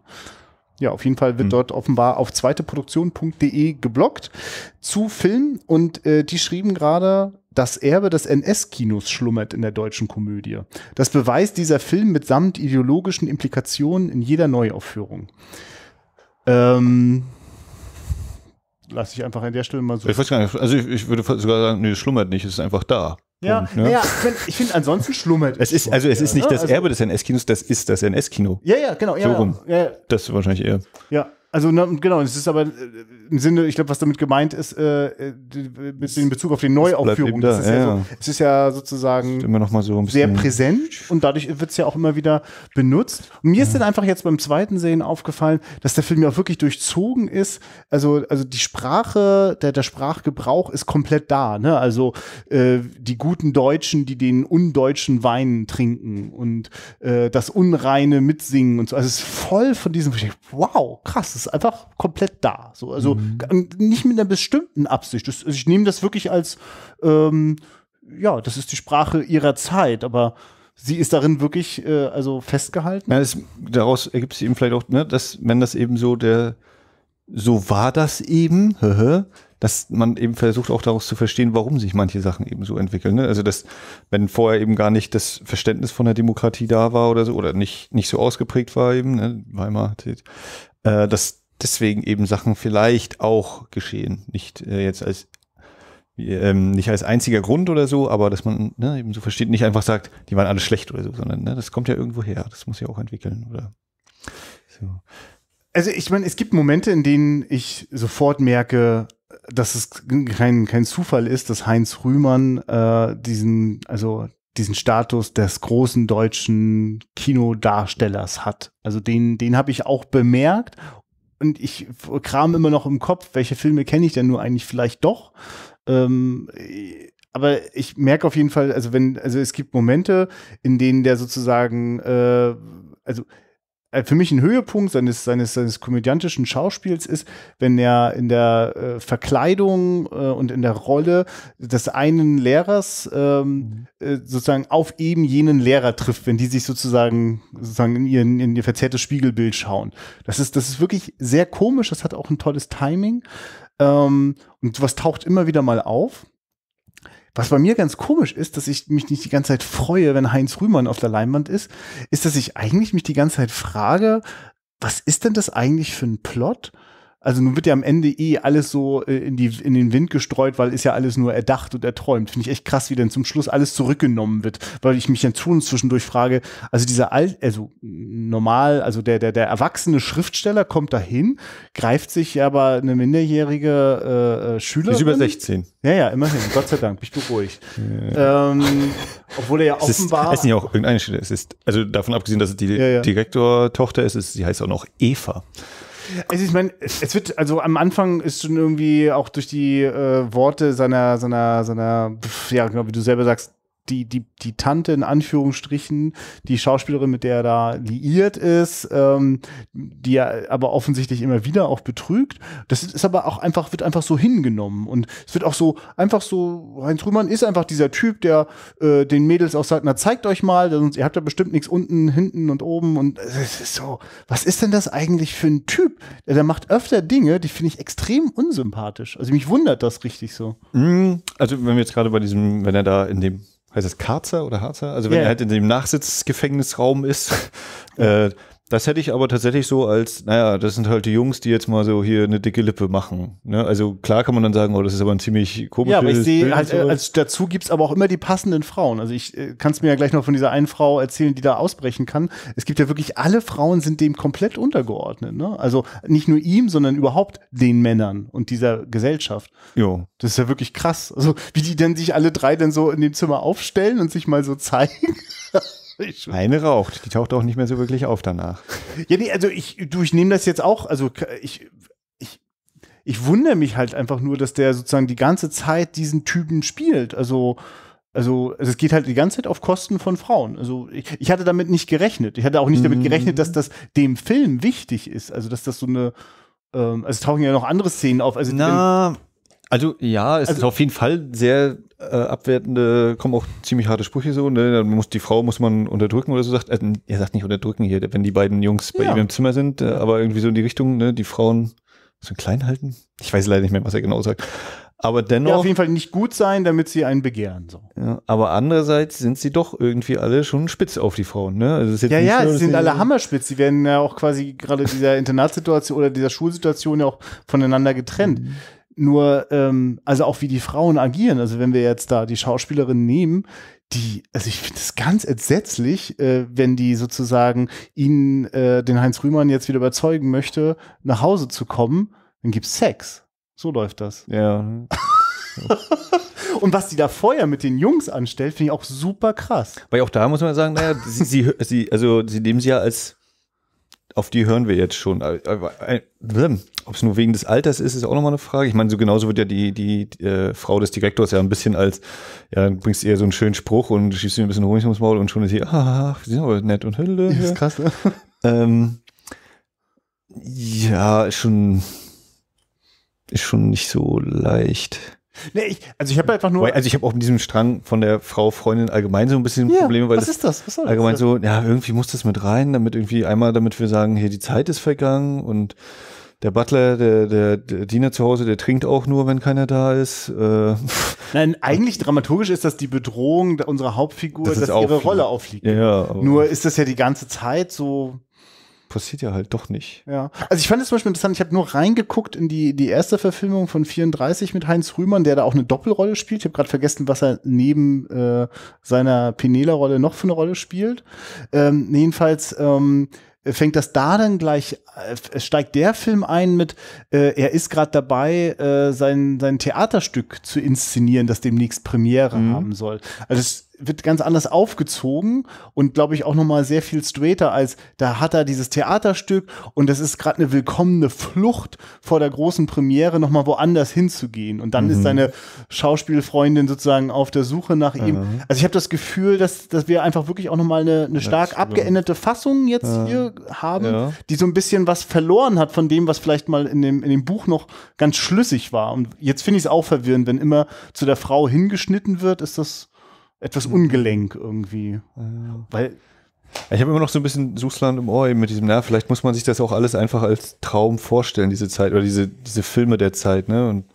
Ja, auf jeden Fall wird hm. dort offenbar auf zweiteproduktion.de geblockt zu Film und äh, die schrieben gerade, das Erbe des NS-Kinos schlummert in der deutschen Komödie. Das beweist dieser Film mitsamt ideologischen Implikationen in jeder Neuaufführung. Ähm, lasse ich einfach an der Stelle mal so. Ich weiß gar nicht, also ich, ich würde sogar sagen, nee, es schlummert nicht, es ist einfach da. Ja, Punkt, ne? ja ich finde, ansonsten schlummert es. Ist, also es ist nicht ja, das also Erbe des NS-Kinos, das ist das NS-Kino. Ja, ja, genau. Ja, so rum. Ja, ja. Das wahrscheinlich eher. Ja, also na, genau, es ist aber äh, im Sinne, ich glaube, was damit gemeint ist, äh, äh mit dem Bezug auf die Neuaufführung. Das, das ist ja, ja, so, es ist ja sozusagen immer noch mal so sehr präsent und dadurch wird es ja auch immer wieder benutzt. Und mir ja. ist dann einfach jetzt beim zweiten Sehen aufgefallen, dass der Film ja auch wirklich durchzogen ist. Also also die Sprache, der, der Sprachgebrauch ist komplett da. Ne? Also äh, die guten Deutschen, die den undeutschen Wein trinken und äh, das Unreine mitsingen und so. Also es ist voll von diesem. Wow, krass ist einfach komplett da. So, also mhm. Ähm, nicht mit einer bestimmten Absicht. Das, also ich nehme das wirklich als, ähm, ja, das ist die Sprache ihrer Zeit, aber sie ist darin wirklich äh, also festgehalten. Ja, es, daraus ergibt sich eben vielleicht auch, ne, dass wenn das eben so der, so war das eben, *laughs* dass man eben versucht auch daraus zu verstehen, warum sich manche Sachen eben so entwickeln. Ne? Also dass, wenn vorher eben gar nicht das Verständnis von der Demokratie da war oder so, oder nicht, nicht so ausgeprägt war eben, ne? Weimar, äh, dass deswegen eben Sachen vielleicht auch geschehen. Nicht äh, jetzt als ähm, nicht als einziger Grund oder so, aber dass man ne, eben so versteht, nicht einfach sagt, die waren alle schlecht oder so, sondern ne, das kommt ja irgendwo her. Das muss ja auch entwickeln oder so. Also ich meine, es gibt Momente, in denen ich sofort merke, dass es kein, kein Zufall ist, dass Heinz Rühmann äh, diesen, also diesen Status des großen deutschen Kinodarstellers hat. Also den, den habe ich auch bemerkt und ich kram immer noch im Kopf, welche Filme kenne ich denn nur eigentlich vielleicht doch. Ähm, aber ich merke auf jeden Fall, also wenn, also es gibt Momente, in denen der sozusagen, äh, also äh, für mich ein Höhepunkt seines, seines, seines komödiantischen Schauspiels ist, wenn er in der äh, Verkleidung äh, und in der Rolle des einen Lehrers ähm, äh, sozusagen auf eben jenen Lehrer trifft, wenn die sich sozusagen, sozusagen in, ihren, in ihr verzerrtes Spiegelbild schauen. Das ist, das ist wirklich sehr komisch, das hat auch ein tolles Timing. Ähm, und was taucht immer wieder mal auf. Was bei mir ganz komisch ist, dass ich mich nicht die ganze Zeit freue, wenn Heinz Rühmann auf der Leinwand ist, ist, dass ich eigentlich mich die ganze Zeit frage, was ist denn das eigentlich für ein Plot? Also nun wird ja am Ende eh alles so äh, in, die, in den Wind gestreut, weil ist ja alles nur erdacht und erträumt. Finde ich echt krass, wie dann zum Schluss alles zurückgenommen wird, weil ich mich dann zu und zwischendurch frage, also dieser alt, also normal, also der, der, der erwachsene Schriftsteller kommt dahin, greift sich aber eine minderjährige äh, äh Schülerin. Ist über 16. Ja, ja, immerhin. Gott sei Dank, bin ich beruhigt. Ja. Ähm, obwohl er ja es offenbar. Ist, es ist ja auch irgendeine Schülerin. Es ist, also davon abgesehen, dass es die ja, ja. direktor ist, ist, sie heißt auch noch Eva. Es ist, mein, es wird, also am Anfang ist schon irgendwie auch durch die äh, Worte seiner, seiner, seiner, pf, ja, genau wie du selber sagst, die, die, die Tante in Anführungsstrichen, die Schauspielerin, mit der er da liiert ist, ähm, die er aber offensichtlich immer wieder auch betrügt. Das ist aber auch einfach, wird einfach so hingenommen. Und es wird auch so einfach so, Heinz Rühmann ist einfach dieser Typ, der äh, den Mädels auch sagt, na zeigt euch mal, sonst ihr habt ja bestimmt nichts unten, hinten und oben. Und es ist so, was ist denn das eigentlich für ein Typ? Der, der macht öfter Dinge, die finde ich extrem unsympathisch. Also mich wundert das richtig so. Mhm. Also wenn wir jetzt gerade bei diesem, wenn er da in dem heißt das Karzer oder Harzer? Also wenn yeah. er halt in dem Nachsitzgefängnisraum ist, *laughs* äh, das hätte ich aber tatsächlich so als, naja, das sind halt die Jungs, die jetzt mal so hier eine dicke Lippe machen. Ne? Also klar kann man dann sagen, oh, das ist aber ein ziemlich komisches Ja, aber ich sehe, halt, als dazu gibt's aber auch immer die passenden Frauen. Also ich äh, kann es mir ja gleich noch von dieser einen Frau erzählen, die da ausbrechen kann. Es gibt ja wirklich, alle Frauen sind dem komplett untergeordnet. Ne? Also nicht nur ihm, sondern überhaupt den Männern und dieser Gesellschaft. Jo. Das ist ja wirklich krass. Also wie die dann sich alle drei dann so in dem Zimmer aufstellen und sich mal so zeigen. *laughs* Eine raucht, die taucht auch nicht mehr so wirklich auf danach. Ja, nee, also ich, du, ich nehme das jetzt auch, also ich, ich, ich wundere mich halt einfach nur, dass der sozusagen die ganze Zeit diesen Typen spielt. Also, also, also es geht halt die ganze Zeit auf Kosten von Frauen. Also ich, ich hatte damit nicht gerechnet. Ich hatte auch nicht mhm. damit gerechnet, dass mhm. das dem Film wichtig ist. Also dass das so eine, ähm, also es tauchen ja noch andere Szenen auf. Also Na, also ja, es also, ist auf jeden Fall sehr äh, abwertende, kommen auch ziemlich harte Sprüche so, ne? Dann muss die Frau muss man unterdrücken oder so sagt. Also, äh, er sagt nicht unterdrücken hier, wenn die beiden Jungs bei ja. ihm im Zimmer sind, äh, aber irgendwie so in die Richtung, ne, die Frauen so klein halten. Ich weiß leider nicht mehr, was er genau sagt. Aber dennoch. Ja, auf jeden Fall nicht gut sein, damit sie einen begehren. So. Ja, aber andererseits sind sie doch irgendwie alle schon spitz auf die Frauen. Ne? Also ja, ja, nur, sie sind alle hammerspitz. Sie werden ja auch quasi gerade dieser *laughs* Internatssituation oder äh, dieser Schulsituation ja auch voneinander getrennt. Mhm. Nur, ähm, also auch wie die Frauen agieren. Also wenn wir jetzt da die Schauspielerin nehmen, die, also ich finde es ganz entsetzlich, äh, wenn die sozusagen ihn, äh, den Heinz Rühmann jetzt wieder überzeugen möchte, nach Hause zu kommen, dann gibt es Sex. So läuft das. Ja. *laughs* Und was die da vorher mit den Jungs anstellt, finde ich auch super krass. Weil auch da muss man sagen, naja, sie, sie, sie, also sie nehmen sie ja als auf die hören wir jetzt schon. Äh, äh, äh, Ob es nur wegen des Alters ist, ist auch nochmal eine Frage. Ich meine, so genauso wird ja die, die, die äh, Frau des Direktors ja ein bisschen als, ja, bringst eher so einen schönen Spruch und schiebst ihm ein bisschen Honig ums Maul und schon ist sie, ach, sie sind aber nett und Hülle. Ja, ist krass, ne? *laughs* ähm, ja, schon, ist schon nicht so leicht. Nee, ich, also ich habe einfach nur. Also ich habe auch mit diesem Strang von der Frau Freundin allgemein so ein bisschen ja, Probleme, weil was das ist das? Was soll allgemein das? so, ja, irgendwie muss das mit rein, damit irgendwie einmal, damit wir sagen, hier die Zeit ist vergangen und der Butler, der, der, der Diener zu Hause, der trinkt auch nur, wenn keiner da ist. Äh. Nein, eigentlich dramaturgisch ist das die Bedrohung unserer Hauptfigur, das dass ihre auffliegen. Rolle auffliegt. Ja, nur ist das ja die ganze Zeit so passiert ja halt doch nicht. Ja. Also ich fand es zum Beispiel interessant, ich habe nur reingeguckt in die, die erste Verfilmung von 34 mit Heinz Rühmann, der da auch eine Doppelrolle spielt. Ich habe gerade vergessen, was er neben äh, seiner pinela rolle noch für eine Rolle spielt. Ähm, jedenfalls ähm, fängt das da dann gleich, äh, steigt der Film ein mit, äh, er ist gerade dabei, äh, sein, sein Theaterstück zu inszenieren, das demnächst Premiere mhm. haben soll. Also es wird ganz anders aufgezogen und glaube ich auch noch mal sehr viel straighter als da hat er dieses Theaterstück und das ist gerade eine willkommene Flucht vor der großen Premiere noch mal woanders hinzugehen und dann mhm. ist seine Schauspielfreundin sozusagen auf der Suche nach mhm. ihm. Also ich habe das Gefühl, dass dass wir einfach wirklich auch noch mal eine, eine stark abgeänderte Fassung jetzt ja. hier haben, ja. die so ein bisschen was verloren hat von dem, was vielleicht mal in dem in dem Buch noch ganz schlüssig war und jetzt finde ich es auch verwirrend, wenn immer zu der Frau hingeschnitten wird, ist das etwas ungelenk irgendwie. Ja. Weil ich habe immer noch so ein bisschen Suchsland im Ohr eben mit diesem, na, vielleicht muss man sich das auch alles einfach als Traum vorstellen, diese Zeit oder diese, diese Filme der Zeit, ne? Und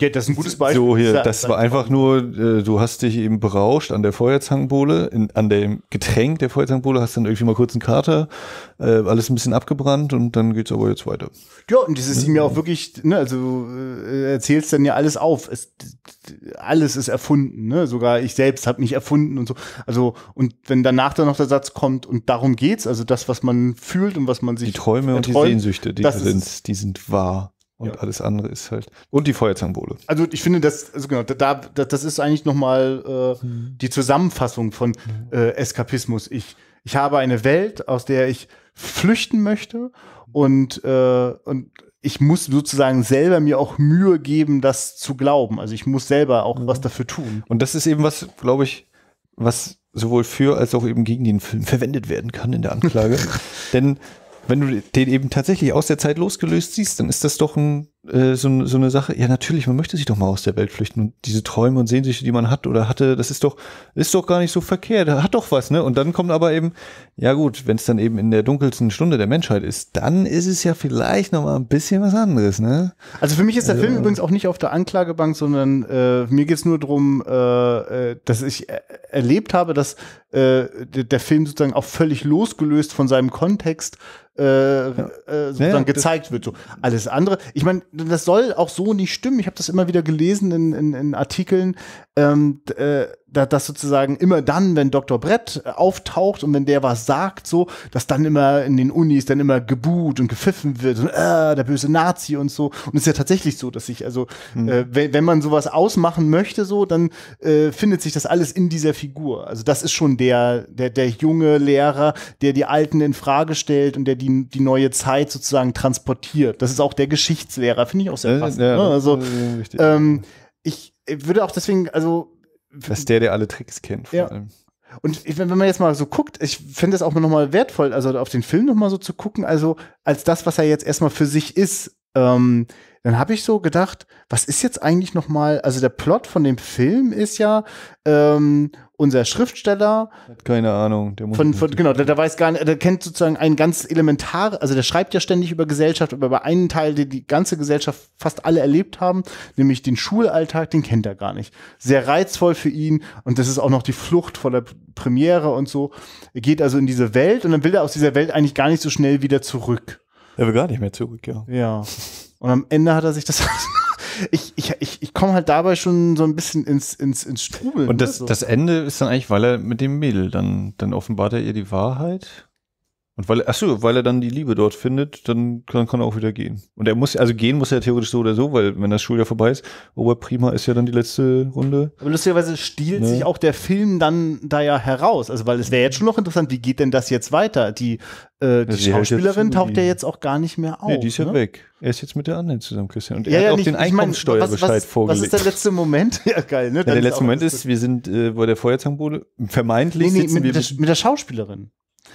ja, das ist ein gutes Beispiel. So hier, das war einfach nur, äh, du hast dich eben berauscht an der Feuerzangenbowle, in, an dem Getränk der Feuerzangenbowle, hast dann irgendwie mal kurz einen Kater, äh, alles ein bisschen abgebrannt und dann geht's aber jetzt weiter. Ja, und das ist ihm ja auch wirklich, ne, also äh, erzählst dann ja alles auf. Es, alles ist erfunden, ne? Sogar ich selbst habe mich erfunden und so. Also, und wenn danach dann noch der Satz kommt und darum geht's, also das, was man fühlt und was man sich. Die Träume und die Sehnsüchte, die, sind, die sind wahr. Und ja. alles andere ist halt. Und die Feuerzangenbowle. Also ich finde, das, also genau, da, da das ist eigentlich nochmal äh, mhm. die Zusammenfassung von mhm. äh, Eskapismus. Ich, ich habe eine Welt, aus der ich flüchten möchte und, äh, und ich muss sozusagen selber mir auch Mühe geben, das zu glauben. Also ich muss selber auch mhm. was dafür tun. Und das ist eben was, glaube ich, was sowohl für als auch eben gegen den Film verwendet werden kann in der Anklage. *laughs* Denn wenn du den eben tatsächlich aus der Zeit losgelöst siehst, dann ist das doch ein äh, so, so eine Sache, ja natürlich, man möchte sich doch mal aus der Welt flüchten und diese Träume und Sehnsüchte, die man hat oder hatte, das ist doch, ist doch gar nicht so verkehrt, hat doch was, ne? Und dann kommt aber eben, ja gut, wenn es dann eben in der dunkelsten Stunde der Menschheit ist, dann ist es ja vielleicht nochmal ein bisschen was anderes, ne? Also für mich ist der also, Film ähm übrigens auch nicht auf der Anklagebank, sondern äh, mir es nur darum, äh, äh, dass ich erlebt habe, dass äh, der Film sozusagen auch völlig losgelöst von seinem Kontext äh, ja. äh, sozusagen ja, gezeigt wird. So alles andere. Ich meine, das soll auch so nicht stimmen. Ich habe das immer wieder gelesen in, in, in Artikeln, ähm, äh, dass sozusagen immer dann, wenn Dr. Brett äh, auftaucht und wenn der was sagt, so, dass dann immer in den Unis dann immer gebuht und gepfiffen wird und äh, der böse Nazi und so. Und es ist ja tatsächlich so, dass sich, also, hm. äh, wenn, wenn man sowas ausmachen möchte, so, dann äh, findet sich das alles in dieser Figur. Also, das ist schon der, der, der junge Lehrer, der die Alten in Frage stellt und der die, die neue Zeit sozusagen transportiert. Das ist auch der Geschichtslehrer, finde ich auch sehr passend. Ja, ja, ne? Also, äh, ähm, ich, ich würde auch deswegen, also. Dass der, der alle Tricks kennt, vor ja. allem. Und ich, wenn man jetzt mal so guckt, ich finde es auch nochmal wertvoll, also auf den Film nochmal so zu gucken, also als das, was er jetzt erstmal für sich ist. Ähm, dann habe ich so gedacht, was ist jetzt eigentlich nochmal, also der Plot von dem Film ist ja, ähm, unser Schriftsteller. Hat keine Ahnung. Der muss von, von, genau, der, der, weiß gar nicht, der kennt sozusagen einen ganz elementar, also der schreibt ja ständig über Gesellschaft, aber über einen Teil, den die ganze Gesellschaft fast alle erlebt haben, nämlich den Schulalltag, den kennt er gar nicht. Sehr reizvoll für ihn und das ist auch noch die Flucht vor der Premiere und so. Er geht also in diese Welt und dann will er aus dieser Welt eigentlich gar nicht so schnell wieder zurück. Er will gar nicht mehr zurück, ja. Ja. *laughs* Und am Ende hat er sich das. *laughs* ich, ich, ich, ich komme halt dabei schon so ein bisschen ins, ins, ins Strubeln. Und ne, das, ne, so. das Ende ist dann eigentlich, weil er mit dem Mädel dann, dann offenbart er ihr die Wahrheit. Und weil, achso, weil er dann die Liebe dort findet, dann kann, kann er auch wieder gehen. Und er muss, also gehen muss er theoretisch so oder so, weil wenn das Schuljahr vorbei ist, Oberprima ist ja dann die letzte Runde. Aber lustigerweise stiehlt ne? sich auch der Film dann da ja heraus. Also, weil es wäre jetzt schon noch interessant, wie geht denn das jetzt weiter? Die, äh, die, ja, die Schauspielerin taucht ja jetzt auch gar nicht mehr auf. Nee, die ist ja ne? weg. Er ist jetzt mit der anderen zusammen, Christian. Und er hat ja, auch nicht, den Einkommenssteuerbescheid was, was, vorgelegt. Was ist der letzte Moment? *laughs* ja, geil, ne? Ja, der letzte Moment ist, wir sind äh, bei der Feuerzangenbowle. Vermeintlich nee, nee, mit, wir, der, mit der Schauspielerin.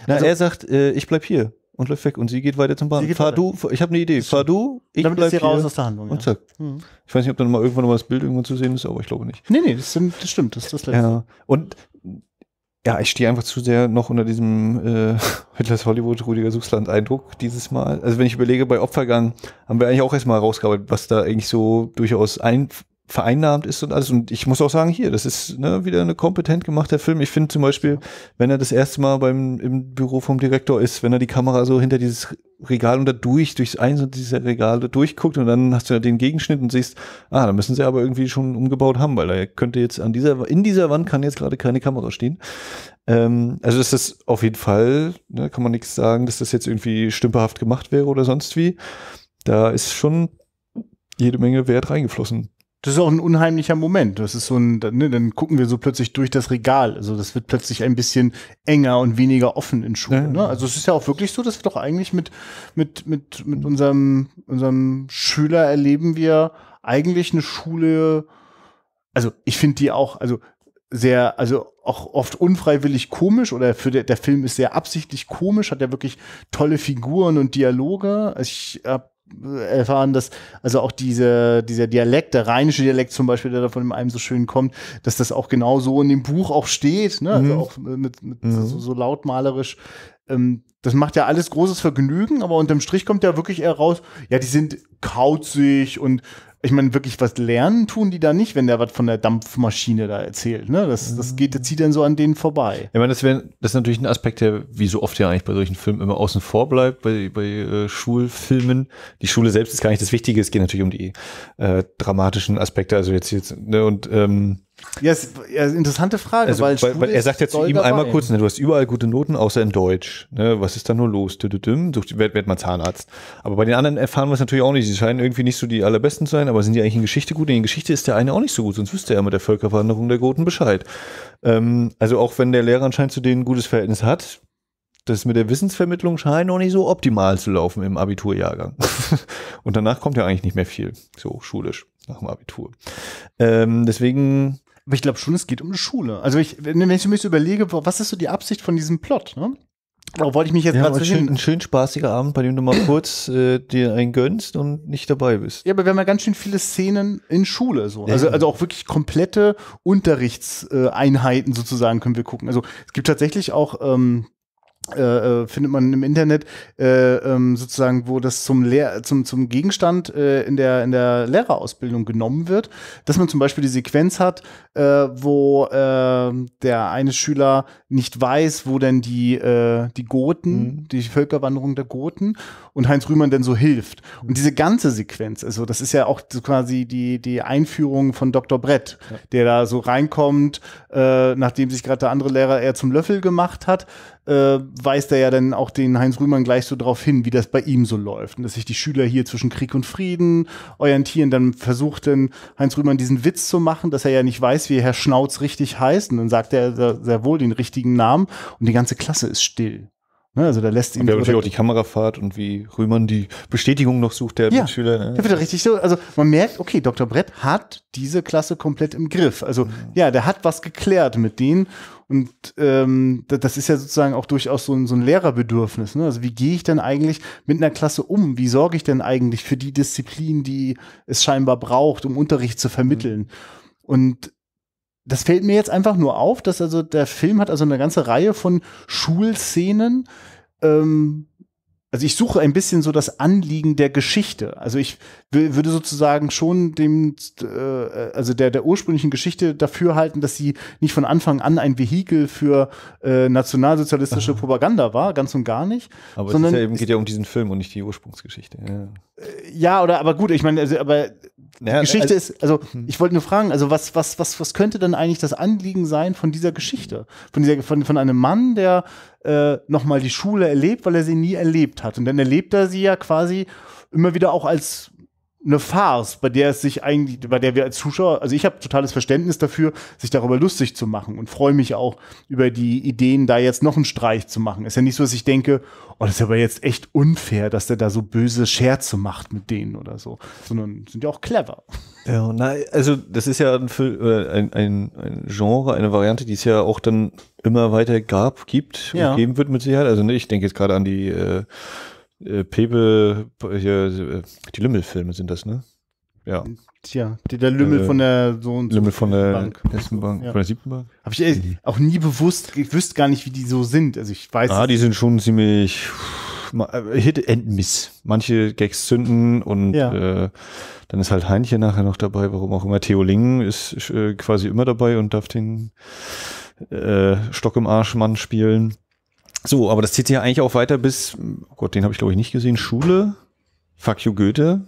Na, also, er sagt, äh, ich bleib hier und läuft weg und sie geht weiter zum Bahnhof. Fahr weiter. du, ich habe eine Idee. Fahr du, ich Damit bleib ist sie hier raus aus der Handlung. Und zack. Ja. Hm. Ich weiß nicht, ob da mal irgendwann noch mal das Bild irgendwo zu sehen ist, aber ich glaube nicht. Nee, nee, das, stimmt, das stimmt. Das ist das Letzte. Ja. Und ja, ich stehe einfach zu sehr noch unter diesem äh, Hitlers *laughs* Hollywood, Rudiger Suchsland Eindruck dieses Mal. Also wenn ich überlege, bei Opfergang haben wir eigentlich auch erstmal rausgearbeitet, was da eigentlich so durchaus ein, vereinnahmt ist und alles. Und ich muss auch sagen, hier, das ist ne, wieder eine kompetent gemachter Film. Ich finde zum Beispiel, wenn er das erste Mal beim, im Büro vom Direktor ist, wenn er die Kamera so hinter dieses Regal und da durch, durchs eins und dieser Regale durchguckt und dann hast du ja den Gegenschnitt und siehst, ah, da müssen sie aber irgendwie schon umgebaut haben, weil er könnte jetzt an dieser, in dieser Wand kann jetzt gerade keine Kamera stehen. Ähm, also ist das auf jeden Fall, ne, kann man nichts sagen, dass das jetzt irgendwie stümperhaft gemacht wäre oder sonst wie. Da ist schon jede Menge Wert reingeflossen das ist auch ein unheimlicher Moment. Das ist so ein, ne, dann gucken wir so plötzlich durch das Regal. Also das wird plötzlich ein bisschen enger und weniger offen in Schulen. Ja. Ne? Also es ist ja auch wirklich so, dass wir doch eigentlich mit, mit, mit, mit unserem, unserem Schüler erleben wir eigentlich eine Schule, also ich finde die auch, also sehr, also auch oft unfreiwillig komisch oder für der, der Film ist sehr absichtlich komisch, hat ja wirklich tolle Figuren und Dialoge. Ich habe erfahren, dass also auch diese, dieser Dialekt, der rheinische Dialekt zum Beispiel, der da von einem so schön kommt, dass das auch genau so in dem Buch auch steht, ne? also mhm. auch mit, mit mhm. so, so lautmalerisch. Ähm, das macht ja alles großes Vergnügen, aber unterm Strich kommt ja wirklich eher raus, ja, die sind kauzig und ich meine, wirklich was lernen tun die da nicht, wenn der was von der Dampfmaschine da erzählt. Ne? Das, das geht, das zieht dann so an denen vorbei. Ich meine, das, wäre das ist natürlich ein Aspekt, der wie so oft ja eigentlich bei solchen Filmen immer außen vor bleibt, bei, bei äh, Schulfilmen. Die Schule selbst ist gar nicht das Wichtige, es geht natürlich um die äh, dramatischen Aspekte, also jetzt, jetzt, ne, und ähm, ja, yes, interessante Frage. Also, weil, weil, weil er sagt ja zu ihm einmal kurz, ne, du hast überall gute Noten, außer in Deutsch. Ne, was ist da nur los? Sucht, werd, werd mal Zahnarzt. Aber bei den anderen erfahren wir es natürlich auch nicht. Sie scheinen irgendwie nicht so die allerbesten zu sein, aber sind die eigentlich in Geschichte gut? In Geschichte ist der eine auch nicht so gut, sonst wüsste er mit der Völkerwanderung der Goten Bescheid. Ähm, also auch wenn der Lehrer anscheinend zu denen ein gutes Verhältnis hat, das mit der Wissensvermittlung scheint noch nicht so optimal zu laufen im Abiturjahrgang. *laughs* Und danach kommt ja eigentlich nicht mehr viel, so schulisch nach dem Abitur. Ähm, deswegen aber ich glaube schon, es geht um eine Schule. Also ich, wenn ich mir überlege, was ist so die Absicht von diesem Plot, ne? Darauf wollte ich mich jetzt ja, mal schön, Ein schön spaßiger Abend, bei dem du mal kurz äh, dir einen gönnst und nicht dabei bist. Ja, aber wir haben ja ganz schön viele Szenen in Schule. So. Also, ja. Also, also auch wirklich komplette Unterrichtseinheiten sozusagen können wir gucken. Also es gibt tatsächlich auch ähm, äh, äh, findet man im Internet äh, ähm, sozusagen, wo das zum Lehr zum zum Gegenstand äh, in der in der Lehrerausbildung genommen wird, dass man zum Beispiel die Sequenz hat, äh, wo der eine Schüler nicht weiß, wo denn die die Goten, mhm. die Völkerwanderung der Goten und Heinz Rühmann denn so hilft und diese ganze Sequenz, also das ist ja auch quasi die die Einführung von Dr. Brett, ja. der da so reinkommt, nachdem sich gerade der andere Lehrer eher zum Löffel gemacht hat äh, weist er ja dann auch den Heinz Rühmann gleich so darauf hin, wie das bei ihm so läuft. Und ne? dass sich die Schüler hier zwischen Krieg und Frieden orientieren. Dann versucht dann Heinz Rühmann diesen Witz zu machen, dass er ja nicht weiß, wie Herr Schnauz richtig heißt. Und dann sagt er sehr, wohl den richtigen Namen und die ganze Klasse ist still. Ne? also da lässt ihn. Und wir natürlich auch die Kamerafahrt und wie Rühmann die Bestätigung noch sucht der ja, Schüler. Ne? Der wird richtig so. Also man merkt, okay, Dr. Brett hat diese Klasse komplett im Griff. Also mhm. ja, der hat was geklärt mit denen und ähm, das ist ja sozusagen auch durchaus so ein, so ein Lehrerbedürfnis. Ne? Also wie gehe ich denn eigentlich mit einer Klasse um? Wie sorge ich denn eigentlich für die Disziplin, die es scheinbar braucht, um Unterricht zu vermitteln? Mhm. Und das fällt mir jetzt einfach nur auf, dass also der Film hat also eine ganze Reihe von Schulszenen, ähm, also ich suche ein bisschen so das Anliegen der Geschichte. Also ich würde sozusagen schon dem, äh, also der, der ursprünglichen Geschichte dafür halten, dass sie nicht von Anfang an ein Vehikel für äh, nationalsozialistische Aha. Propaganda war, ganz und gar nicht. Aber sondern es ja eben, geht ja um diesen Film und nicht die Ursprungsgeschichte. Ja, äh, ja oder aber gut, ich meine, also, aber ja, ne, Geschichte also, ist, also mhm. ich wollte nur fragen, also was, was, was, was könnte dann eigentlich das Anliegen sein von dieser Geschichte? Von, dieser, von, von einem Mann, der äh, nochmal die Schule erlebt, weil er sie nie erlebt hat. Und dann erlebt er sie ja quasi immer wieder auch als eine Farce, bei der es sich eigentlich, bei der wir als Zuschauer, also ich habe totales Verständnis dafür, sich darüber lustig zu machen und freue mich auch über die Ideen, da jetzt noch einen Streich zu machen. Ist ja nicht so, dass ich denke, oh, das ist aber jetzt echt unfair, dass der da so böse Scherze macht mit denen oder so, sondern sind ja auch clever. Ja, na, also das ist ja ein, äh, ein, ein, ein Genre, eine Variante, die es ja auch dann immer weiter gab, gibt ja. und geben wird mit Sicherheit. Also ne, ich denke jetzt gerade an die äh, äh, Pebe, äh, die Lümmel-Filme sind das, ne? Ja. Tja, der Lümmel äh, von der so und Lümmel von der ersten Bank, ja. von der siebten Bank. Habe ich mhm. auch nie bewusst, ich wüsste gar nicht, wie die so sind. Also ich weiß. Ah, die sind schon ziemlich äh, Hit and Miss. Manche Gags zünden und ja. äh, dann ist halt Heinchen nachher noch dabei, warum auch immer. Theo Lingen ist äh, quasi immer dabei und darf den äh, Stock im Arschmann spielen. So, aber das zieht sich ja eigentlich auch weiter bis, oh Gott, den habe ich glaube ich nicht gesehen, Schule, Fuck you Goethe.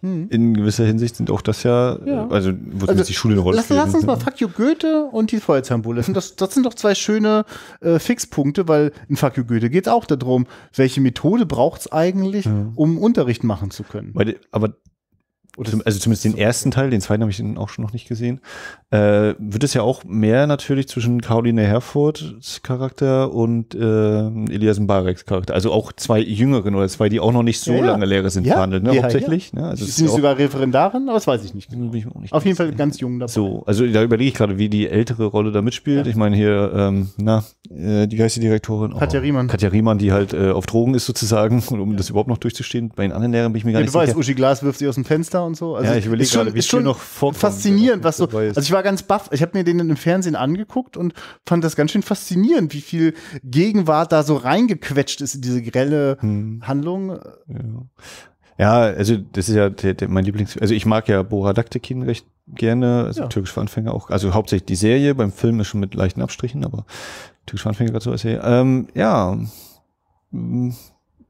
Hm. In gewisser Hinsicht sind auch das ja, ja. also wo also, die Schule eine Rolle lass, spielen. Lass uns mal Fuck Goethe und die Feuerzangenbowle. Das, das sind doch zwei schöne äh, Fixpunkte, weil in Fuck Goethe geht es auch darum, welche Methode braucht es eigentlich, ja. um Unterricht machen zu können. Weil, aber also zumindest den ersten Teil, den zweiten habe ich auch schon noch nicht gesehen, äh, wird es ja auch mehr natürlich zwischen Caroline Herfords Charakter und äh, Elias Mbareks Charakter. Also auch zwei Jüngeren oder zwei, die auch noch nicht so ja, lange Lehrer sind, ja, verhandelt, ne, ja, hauptsächlich. Ne? Also ist sie ist sogar Referendarin, aber das weiß ich nicht. Genau. Ich nicht Auf jeden Fall ganz jung dabei. So, also da überlege ich gerade, wie die ältere Rolle da mitspielt. Ich meine hier, ähm, na, äh, die geistige Oh, Katja Riemann. Katja Riemann, die halt äh, auf Drogen ist sozusagen, *laughs* um das überhaupt noch durchzustehen. Bei den anderen Lehrern bin ich mir gar ja, nicht du sicher. Du weißt, Uschi Glas wirft sie aus dem Fenster Messer und so. Also ja, ich überlege gerade, wie es schon noch vorkommt. Faszinierend, was so. Also ich war ganz baff. Ich habe mir den im Fernsehen angeguckt und fand das ganz schön faszinierend, wie viel Gegenwart da so reingequetscht ist in diese grelle hm. Handlung. Ja. ja. also das ist ja der, der, mein Lieblings. Also ich mag ja Bora Daktikin recht gerne, also ja. türkisch für Anfänger auch. Also hauptsächlich die Serie. Beim Film ist schon mit leichten Abstrichen, aber türkisch für Anfänger so als Serie. Ähm, ja hm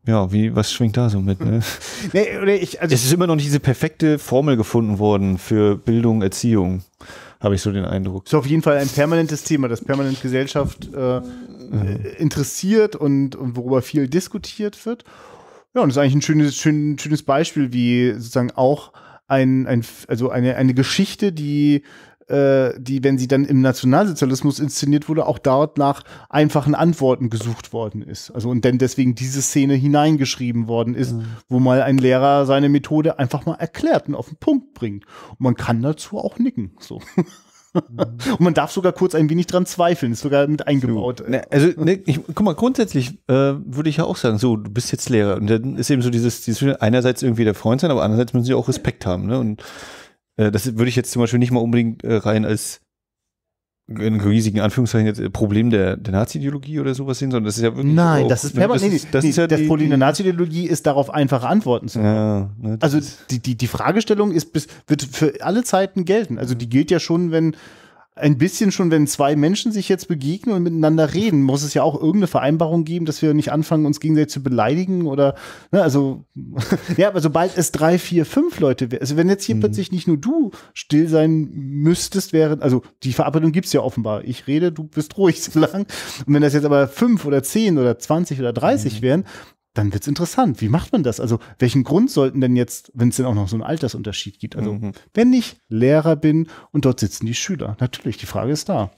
ja, wie, was schwingt da so mit? Ne? *laughs* nee, oder ich, also es ist immer noch nicht diese perfekte Formel gefunden worden für Bildung, Erziehung, habe ich so den Eindruck. Ist auf jeden Fall ein permanentes Thema, das permanent Gesellschaft äh, ja. interessiert und, und worüber viel diskutiert wird. Ja, und das ist eigentlich ein schönes, schön, schönes Beispiel, wie sozusagen auch ein, ein, also eine, eine Geschichte, die äh, die, wenn sie dann im Nationalsozialismus inszeniert wurde, auch dort nach einfachen Antworten gesucht worden ist. Also und dann deswegen diese Szene hineingeschrieben worden ist, mhm. wo mal ein Lehrer seine Methode einfach mal erklärt und auf den Punkt bringt. Und man kann dazu auch nicken. So. Mhm. *laughs* Und man darf sogar kurz ein wenig dran zweifeln, ist sogar mit eingebaut. Ne, also, ne, ich, guck mal, grundsätzlich äh, würde ich ja auch sagen, so, du bist jetzt Lehrer. Und dann ist eben so dieses, dieses einerseits irgendwie der Freund sein, aber andererseits müssen sie auch Respekt haben. Ne? Und äh, das würde ich jetzt zum Beispiel nicht mal unbedingt äh, rein als in riesigen Anführungszeichen jetzt äh, Problem der, der Nazi-Ideologie oder sowas sehen, sondern das ist ja wirklich. Nein, auch, das ist ne, permanent. Das, ist, das, nee, ist ja das die, Problem der Nazi-Ideologie ist, darauf einfache Antworten zu finden. Ja, ne, also die, die, die Fragestellung ist bis, wird für alle Zeiten gelten. Also die gilt ja schon, wenn, ein bisschen schon, wenn zwei Menschen sich jetzt begegnen und miteinander reden, muss es ja auch irgendeine Vereinbarung geben, dass wir nicht anfangen, uns gegenseitig zu beleidigen oder, ne, also, *laughs* ja, aber sobald es drei, vier, fünf Leute wäre, also wenn jetzt hier mhm. plötzlich nicht nur du still sein müsstest, wäre, also die Verabredung gibt's ja offenbar. Ich rede, du bist ruhig *laughs* so lang. Und wenn das jetzt aber fünf oder zehn oder zwanzig oder dreißig mhm. wären, dann wird's interessant. Wie macht man das? Also, welchen Grund sollten denn jetzt, wenn es denn auch noch so einen Altersunterschied gibt? Also, mhm. wenn ich Lehrer bin und dort sitzen die Schüler, natürlich, die Frage ist da.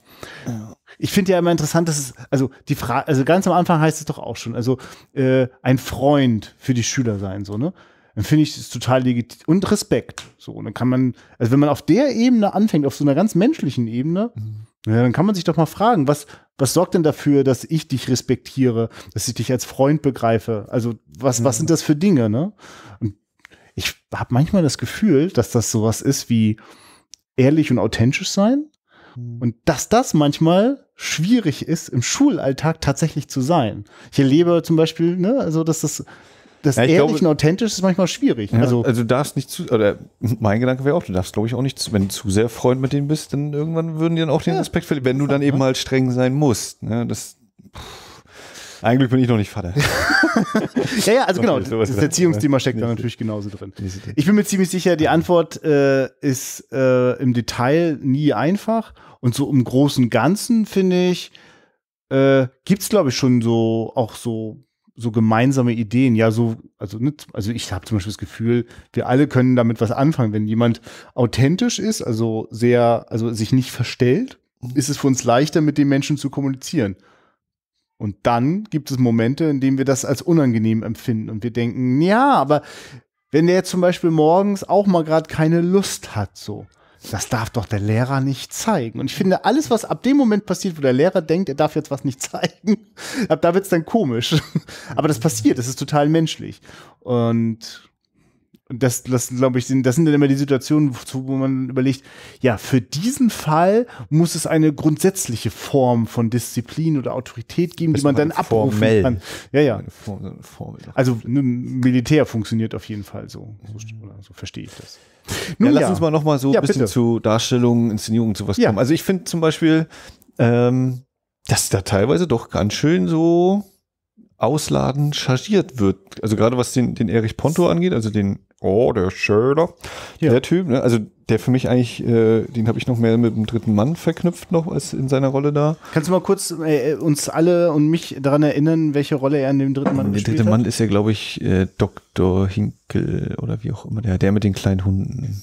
Ja. Ich finde ja immer interessant, dass es, also die Frage, also ganz am Anfang heißt es doch auch schon, also äh, ein Freund für die Schüler sein, so, ne? Dann finde ich es total legitim und Respekt. So, und dann kann man, also wenn man auf der Ebene anfängt, auf so einer ganz menschlichen Ebene, mhm. Ja, dann kann man sich doch mal fragen, was, was sorgt denn dafür, dass ich dich respektiere, dass ich dich als Freund begreife? Also, was, was sind das für Dinge, ne? Und ich habe manchmal das Gefühl, dass das sowas ist wie ehrlich und authentisch sein hm. und dass das manchmal schwierig ist, im Schulalltag tatsächlich zu sein. Ich erlebe zum Beispiel, ne, also dass das das ja, ehrlich glaube, und authentisch ist manchmal schwierig. Ja, also, also du darfst nicht zu, oder mein Gedanke wäre auch, du darfst glaube ich auch nicht, zu, wenn du zu sehr Freund mit denen bist, dann irgendwann würden die dann auch den Respekt verlieren, wenn du dann eben halt streng sein musst. Ne? Das, pff, eigentlich bin ich noch nicht Vater. *laughs* ja, ja, also genau, das Erziehungsthema steckt da natürlich genauso drin. Ich bin mir ziemlich sicher, die Antwort äh, ist äh, im Detail nie einfach und so im großen Ganzen finde ich, äh, gibt es, glaube ich, schon so auch so so gemeinsame Ideen, ja, so, also, ne, also ich habe zum Beispiel das Gefühl, wir alle können damit was anfangen. Wenn jemand authentisch ist, also sehr, also sich nicht verstellt, mhm. ist es für uns leichter, mit dem Menschen zu kommunizieren. Und dann gibt es Momente, in denen wir das als unangenehm empfinden und wir denken, ja, aber wenn der jetzt zum Beispiel morgens auch mal gerade keine Lust hat, so, das darf doch der Lehrer nicht zeigen. Und ich finde, alles, was ab dem Moment passiert, wo der Lehrer denkt, er darf jetzt was nicht *laughs* zeigen, ab da wird's dann komisch. Aber das passiert, das ist total menschlich. Und und das, das glaube ich, sind, das sind dann immer die Situationen, wo man überlegt, ja, für diesen Fall muss es eine grundsätzliche Form von Disziplin oder Autorität geben, die man dann abrufen formell. kann. Ja, ja. Formel, Formel. Also ne, Militär funktioniert auf jeden Fall so. So, so verstehe ich das. Nun, ja, ja. lass uns mal nochmal mal so ja, ein bisschen bitte. zu Darstellungen, Inszenierungen zu was kommen. Also ich finde zum Beispiel, ähm, dass da teilweise doch ganz schön so Ausladen chargiert wird. Also gerade was den, den Erich Ponto angeht, also den, oh, der Schöler, ja. der Typ, ne? also der für mich eigentlich, äh, den habe ich noch mehr mit dem dritten Mann verknüpft noch als in seiner Rolle da. Kannst du mal kurz äh, uns alle und mich daran erinnern, welche Rolle er in dem dritten Mann der gespielt Der dritte Mann ist ja, glaube ich, äh, Dr. Hinkel oder wie auch immer, der, der mit den kleinen Hunden.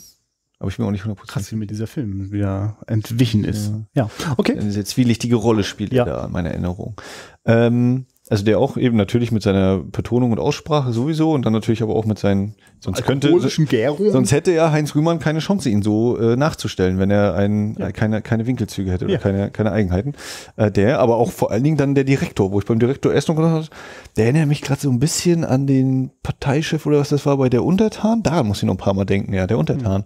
Aber ich bin auch nicht 100% krass, wie mir dieser Film wieder entwichen ist. Ja, ja. okay. Eine sehr zwielichtige Rolle spielt ja. er da, in meiner Erinnerung. Ähm, also der auch eben natürlich mit seiner Betonung und Aussprache sowieso und dann natürlich aber auch mit seinen, sonst könnte, Gärung. sonst hätte ja Heinz Rühmann keine Chance, ihn so äh, nachzustellen, wenn er einen, ja. äh, keine, keine Winkelzüge hätte oder ja. keine, keine Eigenheiten. Äh, der, aber auch vor allen Dingen dann der Direktor, wo ich beim Direktor erst noch gedacht habe, der erinnert mich gerade so ein bisschen an den Parteichef oder was das war bei der Untertan. Da muss ich noch ein paar Mal denken, ja, der mhm. Untertan.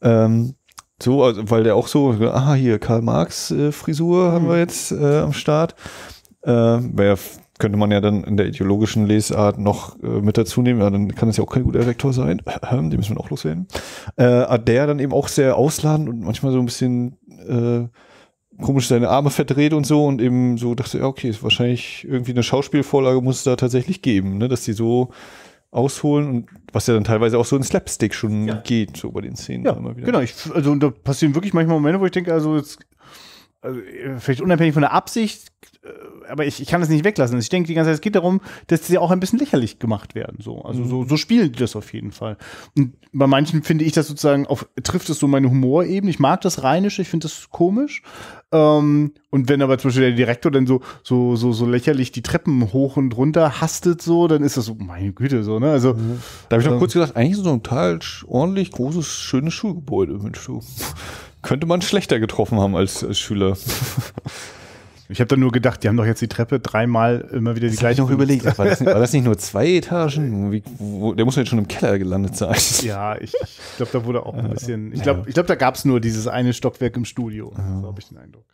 Mhm. Ähm, so, also, weil der auch so, aha, hier Karl Marx äh, Frisur mhm. haben wir jetzt äh, am Start. Äh, wäre könnte man ja dann in der ideologischen Lesart noch äh, mit dazu nehmen, ja, dann kann das ja auch kein guter Rektor sein, *clears throat* ähm, die müssen wir auch loswerden, äh, ah, der dann eben auch sehr ausladend und manchmal so ein bisschen äh, komisch seine Arme verdreht und so und eben so dachte, ja okay, ist wahrscheinlich irgendwie eine Schauspielvorlage muss es da tatsächlich geben, ne, dass die so ausholen und was ja dann teilweise auch so in Slapstick schon ja. geht, so bei den Szenen ja, immer wieder. Genau, ich, also und da passieren wirklich manchmal Momente, wo ich denke, also jetzt also vielleicht unabhängig von der Absicht, aber ich, ich kann das nicht weglassen. Ich denke die ganze Zeit, es geht darum, dass sie auch ein bisschen lächerlich gemacht werden. So. Also mhm. so, so spielen die das auf jeden Fall. Und bei manchen finde ich das sozusagen, auf, trifft es so meine Humorebene. Ich mag das Rheinische, ich finde das komisch. Ähm, und wenn aber zum Beispiel der Direktor dann so, so, so, so lächerlich die Treppen hoch und runter hastet, so, dann ist das so, meine Güte, so, ne? Also. Mhm. Da habe ich noch ähm, kurz gesagt, eigentlich so ein total ordentlich großes, schönes Schulgebäude, Mensch, du. *laughs* Könnte man schlechter getroffen haben als, als Schüler. *laughs* Ich habe dann nur gedacht, die haben doch jetzt die Treppe dreimal immer wieder die das gleiche. Ich noch überlegt, war das, nicht, war das, nicht, nur zwei *laughs* Etagen? Wie, wo, der muss ja jetzt schon im Keller gelandet sein. Ja, ich, ich glaube, da wurde auch ein bisschen. Ich glaube, ich glaub, da gab es nur dieses eine Stockwerk im Studio. So habe ich den Eindruck.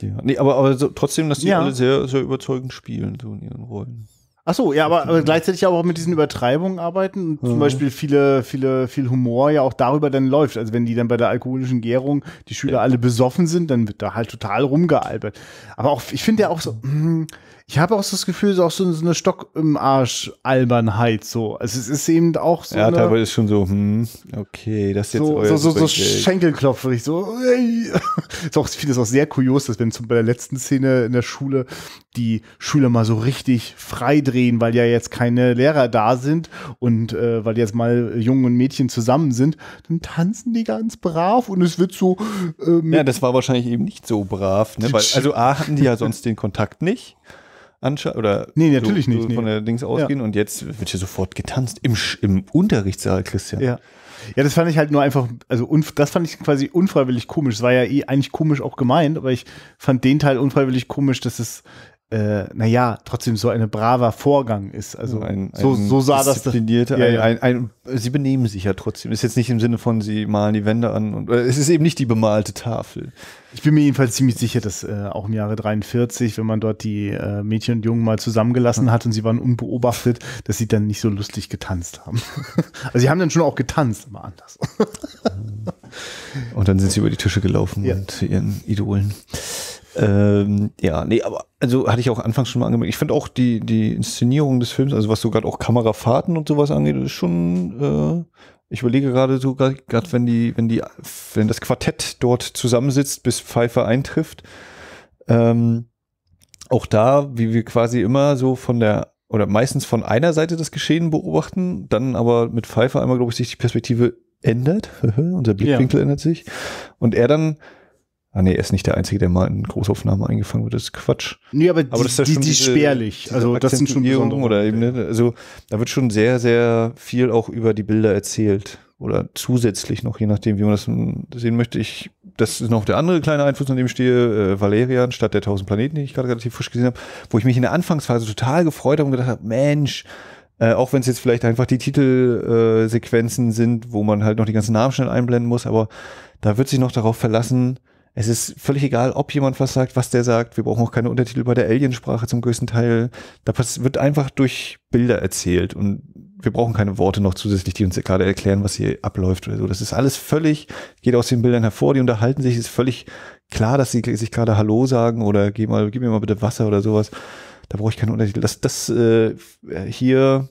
Ja. Nee, aber, aber so, trotzdem, dass die ja. alle sehr, sehr überzeugend spielen, so in ihren Rollen. Ach so, ja, aber, aber gleichzeitig aber auch mit diesen Übertreibungen arbeiten und zum Beispiel viele, viele, viel Humor ja auch darüber dann läuft. Also wenn die dann bei der alkoholischen Gärung die Schüler ja. alle besoffen sind, dann wird da halt total rumgealbert. Aber auch, ich finde ja auch so, mm, ich habe auch so das Gefühl, es ist auch so eine Stock im Arsch Albernheit so. Also es ist eben auch so. Ja, eine, teilweise ist schon so, hm, okay, das ist jetzt so, euer so, so, so Schenkelklopferig, so. *laughs* ist auch ich finde es auch sehr kurios, dass wenn zum, bei der letzten Szene in der Schule die Schüler mal so richtig frei drehen, weil ja jetzt keine Lehrer da sind und äh, weil jetzt mal Jungen und Mädchen zusammen sind, dann tanzen die ganz brav und es wird so. Ähm, ja, das war wahrscheinlich eben nicht so brav, ne? Weil, also A hatten die ja sonst den Kontakt nicht anschauen oder nee, natürlich so, so nicht, von nee. der Dings ausgehen ja. und jetzt wird hier sofort getanzt im, im Unterrichtssaal, Christian. Ja. Ja, das fand ich halt nur einfach, also das fand ich quasi unfreiwillig komisch. Es war ja eh eigentlich komisch auch gemeint, aber ich fand den Teil unfreiwillig komisch, dass es äh, naja, trotzdem so ein braver Vorgang ist. Also ein, ein so, so sah das. das ja, ja. Ein, ein, sie benehmen sich ja trotzdem. Ist jetzt nicht im Sinne von, sie malen die Wände an und äh, es ist eben nicht die bemalte Tafel. Ich bin mir jedenfalls ziemlich sicher, dass äh, auch im Jahre 43, wenn man dort die äh, Mädchen und Jungen mal zusammengelassen hm. hat und sie waren unbeobachtet, dass sie dann nicht so lustig getanzt haben. *laughs* also sie haben dann schon auch getanzt, aber anders. und dann sind sie über die Tische gelaufen ja. und ihren Idolen. Ähm, ja, nee, aber also hatte ich auch anfangs schon mal angemerkt. Ich finde auch die, die Inszenierung des Films, also was so gerade auch Kamerafahrten und sowas angeht, ist schon, äh, ich überlege gerade so, gerade wenn die, wenn die, wenn das Quartett dort zusammensitzt, bis Pfeiffer eintrifft, ähm, auch da, wie wir quasi immer so von der oder meistens von einer Seite das Geschehen beobachten, dann aber mit Pfeiffer einmal, glaube ich, sich die Perspektive ändert, *laughs* unser Blickwinkel ja. ändert sich und er dann Ah nee, er ist nicht der Einzige, der mal in Großaufnahmen eingefangen wird. Das ist Quatsch. Nee, aber, aber die, das ist ja die, die diese, spärlich. Also das sind schon besondere. Oder eben, ne? Also da wird schon sehr, sehr viel auch über die Bilder erzählt. Oder zusätzlich noch, je nachdem, wie man das sehen möchte. Ich, das ist noch der andere kleine Einfluss, an dem ich stehe. Äh, Valerian statt der 1000 Planeten, die ich gerade relativ frisch gesehen habe. Wo ich mich in der Anfangsphase total gefreut habe und gedacht habe, Mensch, äh, auch wenn es jetzt vielleicht einfach die Titelsequenzen äh, sind, wo man halt noch die ganzen Namen schnell einblenden muss. Aber da wird sich noch darauf verlassen, es ist völlig egal, ob jemand was sagt, was der sagt. Wir brauchen auch keine Untertitel bei der Aliensprache zum größten Teil. Da wird einfach durch Bilder erzählt und wir brauchen keine Worte noch zusätzlich, die uns gerade erklären, was hier abläuft oder so. Das ist alles völlig, geht aus den Bildern hervor, die unterhalten sich, ist völlig klar, dass sie sich gerade Hallo sagen oder geh mal, gib mir mal bitte Wasser oder sowas. Da brauche ich keine Untertitel. Das, das äh, hier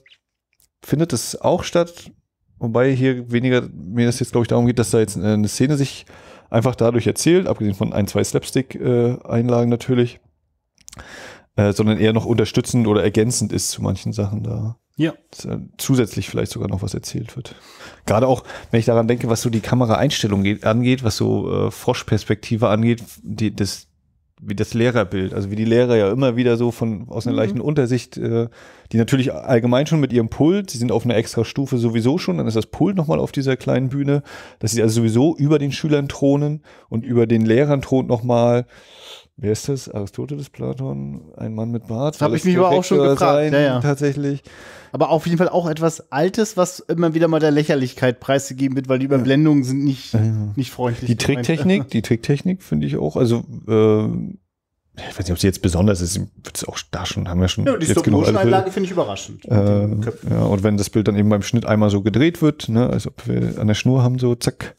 findet es auch statt, wobei hier weniger mir das jetzt, glaube ich, darum geht, dass da jetzt äh, eine Szene sich einfach dadurch erzählt, abgesehen von ein, zwei Slapstick-Einlagen natürlich, äh, sondern eher noch unterstützend oder ergänzend ist zu manchen Sachen da. Ja. Äh, zusätzlich vielleicht sogar noch was erzählt wird. Gerade auch, wenn ich daran denke, was so die Kameraeinstellung angeht, was so äh, Froschperspektive angeht, die, das, wie das Lehrerbild, also wie die Lehrer ja immer wieder so von aus einer mhm. leichten Untersicht, äh, die natürlich allgemein schon mit ihrem Pult, sie sind auf einer extra Stufe sowieso schon, dann ist das Pult nochmal auf dieser kleinen Bühne, dass sie also sowieso über den Schülern thronen und über den Lehrern thront nochmal wer ist das? Aristoteles, Platon, ein Mann mit Bart? Das habe ich mich aber auch schon gefragt. Sein, ja, ja. Tatsächlich. Aber auf jeden Fall auch etwas Altes, was immer wieder mal der Lächerlichkeit preisgegeben wird, weil die Überblendungen ja. sind nicht, nicht freundlich. Die Tricktechnik, die *laughs* Tricktechnik finde ich auch, also äh, ich weiß nicht, ob sie jetzt besonders ist, wird es auch da schon, haben wir schon. Ja, die Stop-Motion-Einlage finde ich überraschend. Äh, ja, und wenn das Bild dann eben beim Schnitt einmal so gedreht wird, ne, als ob wir an der Schnur haben, so zack,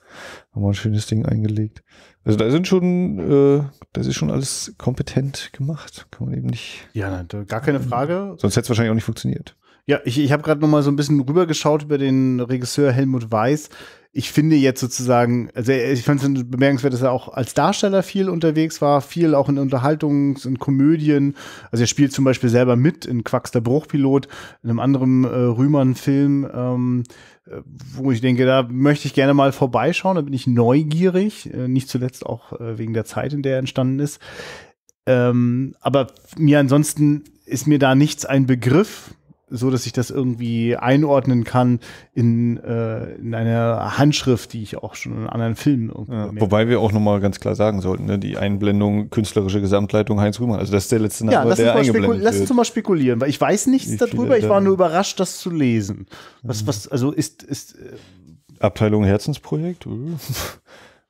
haben wir ein schönes Ding eingelegt. Also da sind schon, äh, das ist schon alles kompetent gemacht. Kann man eben nicht. Ja, nein, gar keine Frage. Sonst hätte es wahrscheinlich auch nicht funktioniert. Ja, ich, ich habe gerade noch mal so ein bisschen rübergeschaut über den Regisseur Helmut Weiß ich finde jetzt sozusagen, also ich fand es bemerkenswert, dass er auch als Darsteller viel unterwegs war, viel auch in Unterhaltungs- und Komödien. Also er spielt zum Beispiel selber mit in Quacks der Bruchpilot, in einem anderen äh, Rühmann-Film, ähm, äh, wo ich denke, da möchte ich gerne mal vorbeischauen, da bin ich neugierig, äh, nicht zuletzt auch äh, wegen der Zeit, in der er entstanden ist. Ähm, aber mir ansonsten ist mir da nichts ein Begriff so dass ich das irgendwie einordnen kann in, äh, in einer Handschrift, die ich auch schon in anderen Filmen irgendwie ja, Wobei wir auch nochmal ganz klar sagen sollten, ne, die Einblendung künstlerische Gesamtleitung Heinz Rühmann, also das ist der letzte Name, ja, lass der eingeblendet wird. Lass uns doch mal spekulieren, weil ich weiß nichts darüber, ich war nur überrascht, das zu lesen. Was, mhm. was, also ist, ist äh Abteilung Herzensprojekt? *laughs*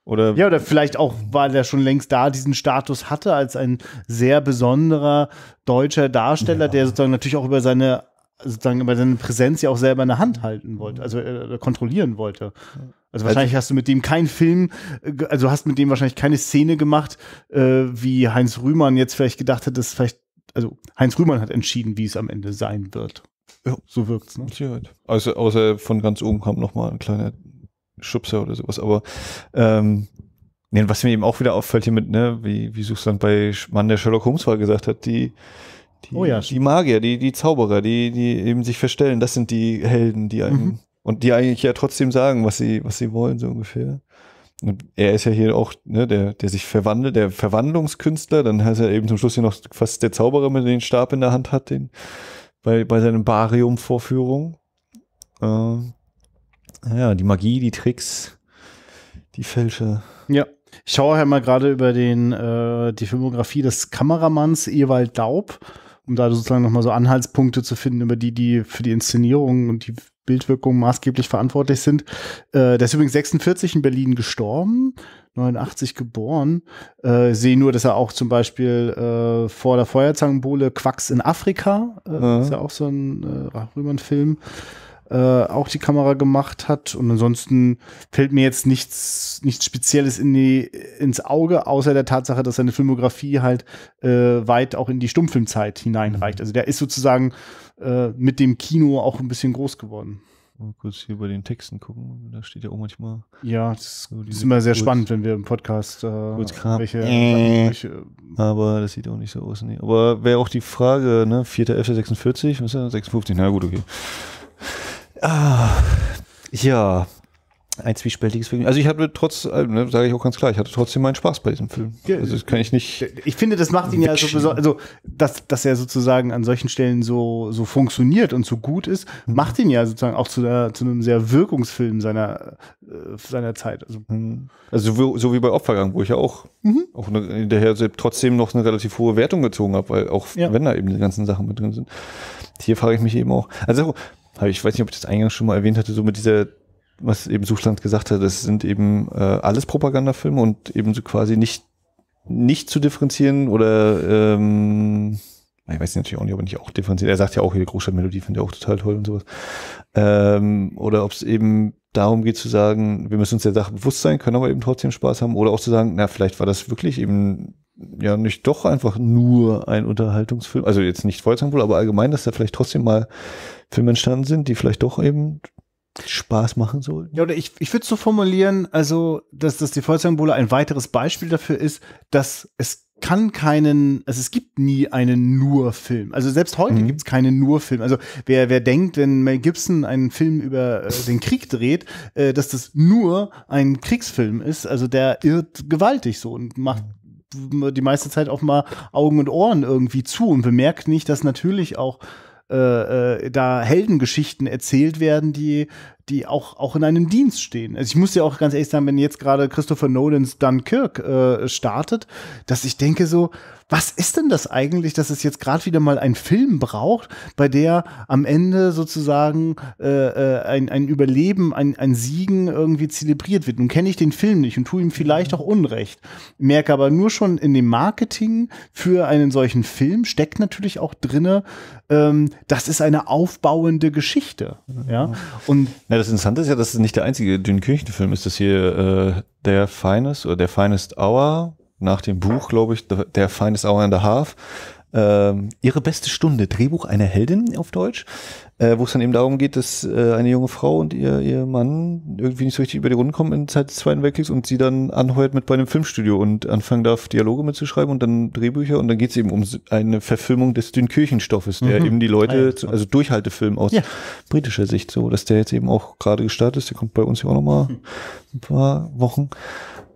Oder ja, oder vielleicht auch, weil er schon längst da diesen Status hatte, als ein sehr besonderer deutscher Darsteller, ja. der sozusagen natürlich auch über seine sozusagen aber seine Präsenz ja auch selber in der Hand halten wollte, also äh, kontrollieren wollte. Also wahrscheinlich also hast du mit dem keinen Film, äh, also hast mit dem wahrscheinlich keine Szene gemacht, äh, wie Heinz Rühmann jetzt vielleicht gedacht hat, dass vielleicht, also Heinz Rühmann hat entschieden, wie es am Ende sein wird. Ja. So es. ne? Sicherheit. Also außer von ganz oben kam nochmal ein kleiner Schubser oder sowas, aber ähm, was mir eben auch wieder auffällt hier mit, ne, wie, wie Suchsland bei Mann, der Sherlock Holmes war, gesagt hat, die die, oh ja, die Magier, die, die Zauberer, die, die eben sich verstellen, das sind die Helden, die einem, mhm. und die eigentlich ja trotzdem sagen, was sie, was sie wollen, so ungefähr. Und er ist ja hier auch, ne, der, der sich verwandelt, der Verwandlungskünstler, dann heißt er eben zum Schluss hier noch fast der Zauberer, mit dem den Stab in der Hand hat, den, bei, bei seinen barium vorführung Äh, ja, die Magie, die Tricks, die Fälscher. Ja. Ich schaue ja mal gerade über den, äh, die Filmografie des Kameramanns Ewald Daub um da sozusagen nochmal so Anhaltspunkte zu finden, über die, die für die Inszenierung und die Bildwirkung maßgeblich verantwortlich sind. Äh, der ist übrigens 46 in Berlin gestorben, 89 geboren. Äh, sehe nur, dass er auch zum Beispiel äh, vor der Feuerzangenbowle Quacks in Afrika, äh, ja. ist ja auch so ein äh, Rühmann-Film, äh, auch die Kamera gemacht hat. Und ansonsten fällt mir jetzt nichts, nichts Spezielles in die, ins Auge, außer der Tatsache, dass seine Filmografie halt äh, weit auch in die Stummfilmzeit hineinreicht. Mhm. Also der ist sozusagen äh, mit dem Kino auch ein bisschen groß geworden. Mal kurz hier bei den Texten gucken, da steht ja auch manchmal. Ja, das so ist immer sehr kurz, spannend, wenn wir im Podcast äh, welche, äh, welche, Aber das sieht auch nicht so aus. Nee. Aber wäre auch die Frage, ne? 4.11.46, was ist das? 56, na gut, okay. Ah, ja, ein zwiespältiges Film. Also ich hatte trotz, äh, ne, sage ich auch ganz klar, ich hatte trotzdem meinen Spaß bei diesem Film. Also das kann ich nicht. Ich finde, das macht ihn ja so besonders, also dass, dass er sozusagen an solchen Stellen so, so funktioniert und so gut ist, mhm. macht ihn ja sozusagen auch zu, der, zu einem sehr Wirkungsfilm seiner, äh, seiner Zeit. Also, mhm. also so, so, wie bei Opfergang, wo ich ja auch, mhm. auch eine, hinterher trotzdem noch eine relativ hohe Wertung gezogen habe, weil auch ja. wenn da eben die ganzen Sachen mit drin sind. Hier frage ich mich eben auch. Also habe ich, weiß nicht, ob ich das eingangs schon mal erwähnt hatte, so mit dieser, was eben Suchland gesagt hat, das sind eben äh, alles Propagandafilme und eben so quasi nicht, nicht zu differenzieren oder ähm, ich weiß natürlich auch nicht, ob er nicht auch differenziert. Er sagt ja auch, hier Großstadtmelodie findet er auch total toll und sowas. Ähm, oder ob es eben darum geht zu sagen, wir müssen uns der Sache bewusst sein, können aber eben trotzdem Spaß haben. Oder auch zu sagen, na, vielleicht war das wirklich eben ja nicht doch einfach nur ein Unterhaltungsfilm, also jetzt nicht Feuerzangenpool, aber allgemein, dass da vielleicht trotzdem mal Filme entstanden sind, die vielleicht doch eben Spaß machen sollen. Ja, oder ich, ich würde so formulieren, also, dass, dass die Feuerzangenbowle ein weiteres Beispiel dafür ist, dass es kann keinen, also es gibt nie einen nur Film. Also selbst heute mhm. gibt es keinen nur Film. Also wer, wer denkt, wenn Mel Gibson einen Film über äh, den Krieg dreht, äh, dass das nur ein Kriegsfilm ist, also der irrt gewaltig so und macht mhm die meiste Zeit auch mal Augen und Ohren irgendwie zu und bemerkt nicht, dass natürlich auch äh, äh da Heldengeschichten erzählt werden, die, die auch, auch in einem Dienst stehen. Also ich muss ja auch ganz ehrlich sagen, wenn jetzt gerade Christopher Nolans Dunkirk äh, startet, dass ich denke so, was ist denn das eigentlich, dass es jetzt gerade wieder mal einen Film braucht, bei der am Ende sozusagen äh, äh ein, ein Überleben, ein, ein Siegen irgendwie zelebriert wird. Nun kenne ich den Film nicht und tue ihm vielleicht mhm. auch Unrecht. Merke aber nur schon in dem Marketing für einen solchen Film steckt natürlich auch drinne, ähm, das ist eine aufbauende Geschichte. Ja, mhm. und ja, das Interessante ist ja, dass es nicht der einzige Dünkirchen-Film ist. Das hier äh, der Finest oder der Finest Hour nach dem Buch, glaube ich, der Finest Hour and a Half. Ähm, ihre beste Stunde, Drehbuch einer Heldin auf Deutsch äh, wo es dann eben darum geht, dass äh, eine junge Frau und ihr, ihr Mann irgendwie nicht so richtig über die Runden kommen in der Zeit des Zweiten Weltkriegs und sie dann anheuert mit bei einem Filmstudio und anfangen darf, Dialoge mitzuschreiben und dann Drehbücher und dann geht es eben um eine Verfilmung des Dünkirchenstoffes, der mhm. eben die Leute, ah, genau. also Durchhaltefilm aus ja. britischer Sicht so, dass der jetzt eben auch gerade gestartet ist, der kommt bei uns ja auch nochmal mhm. *laughs* ein paar Wochen.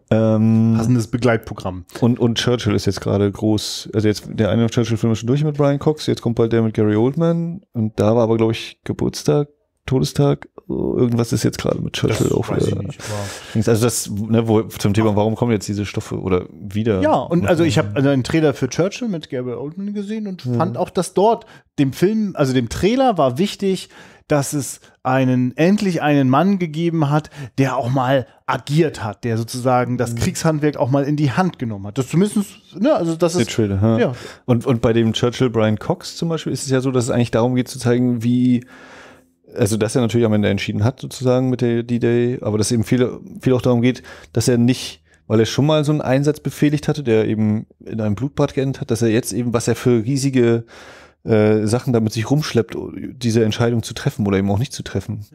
Ähm, Passendes Begleitprogramm. Und, und Churchill ist jetzt gerade groß. Also jetzt der eine Churchill-Film ist schon durch mit Brian Cox, jetzt kommt bald der mit Gary Oldman. Und da war aber, glaube ich, Geburtstag, Todestag irgendwas ist jetzt gerade mit Churchill auf. Äh, also das, ne, wo, zum Thema, warum kommen jetzt diese Stoffe oder wieder? Ja, und also ich habe also einen Trailer für Churchill mit Gabriel Oldman gesehen und mhm. fand auch, dass dort dem Film, also dem Trailer war wichtig, dass es einen, endlich einen Mann gegeben hat, der auch mal agiert hat, der sozusagen das mhm. Kriegshandwerk auch mal in die Hand genommen hat. Das zumindest, ne, also das ist. Trailer, ja. ja. Und, und bei dem Churchill Brian Cox zum Beispiel ist es ja so, dass es eigentlich darum geht zu zeigen, wie also dass er natürlich am Ende entschieden hat, sozusagen mit der D-Day, aber dass eben viel, viel auch darum geht, dass er nicht, weil er schon mal so einen Einsatz befehligt hatte, der eben in einem Blutbad geendet hat, dass er jetzt eben, was er für riesige äh, Sachen damit sich rumschleppt, oh, diese Entscheidung zu treffen oder eben auch nicht zu treffen.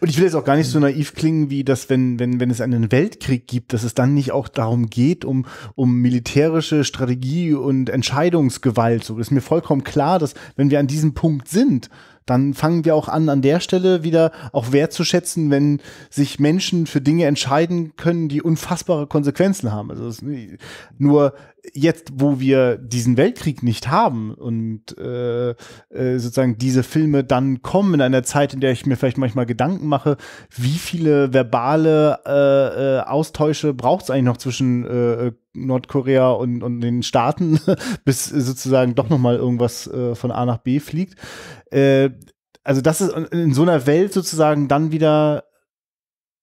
Und ich will jetzt auch gar nicht so naiv klingen, wie das, wenn, wenn, wenn es einen Weltkrieg gibt, dass es dann nicht auch darum geht, um, um militärische Strategie und Entscheidungsgewalt. So ist mir vollkommen klar, dass wenn wir an diesem Punkt sind, dann fangen wir auch an, an der Stelle wieder auch wertzuschätzen, wenn sich Menschen für Dinge entscheiden können, die unfassbare Konsequenzen haben. Also nur jetzt, wo wir diesen Weltkrieg nicht haben und äh, äh, sozusagen diese Filme dann kommen in einer Zeit, in der ich mir vielleicht manchmal Gedanken mache, wie viele verbale äh, äh Austausche braucht es eigentlich noch zwischen äh, Nordkorea und, und den Staaten, *laughs* bis sozusagen doch nochmal irgendwas äh, von A nach B fliegt. Äh, also das ist in so einer Welt sozusagen dann wieder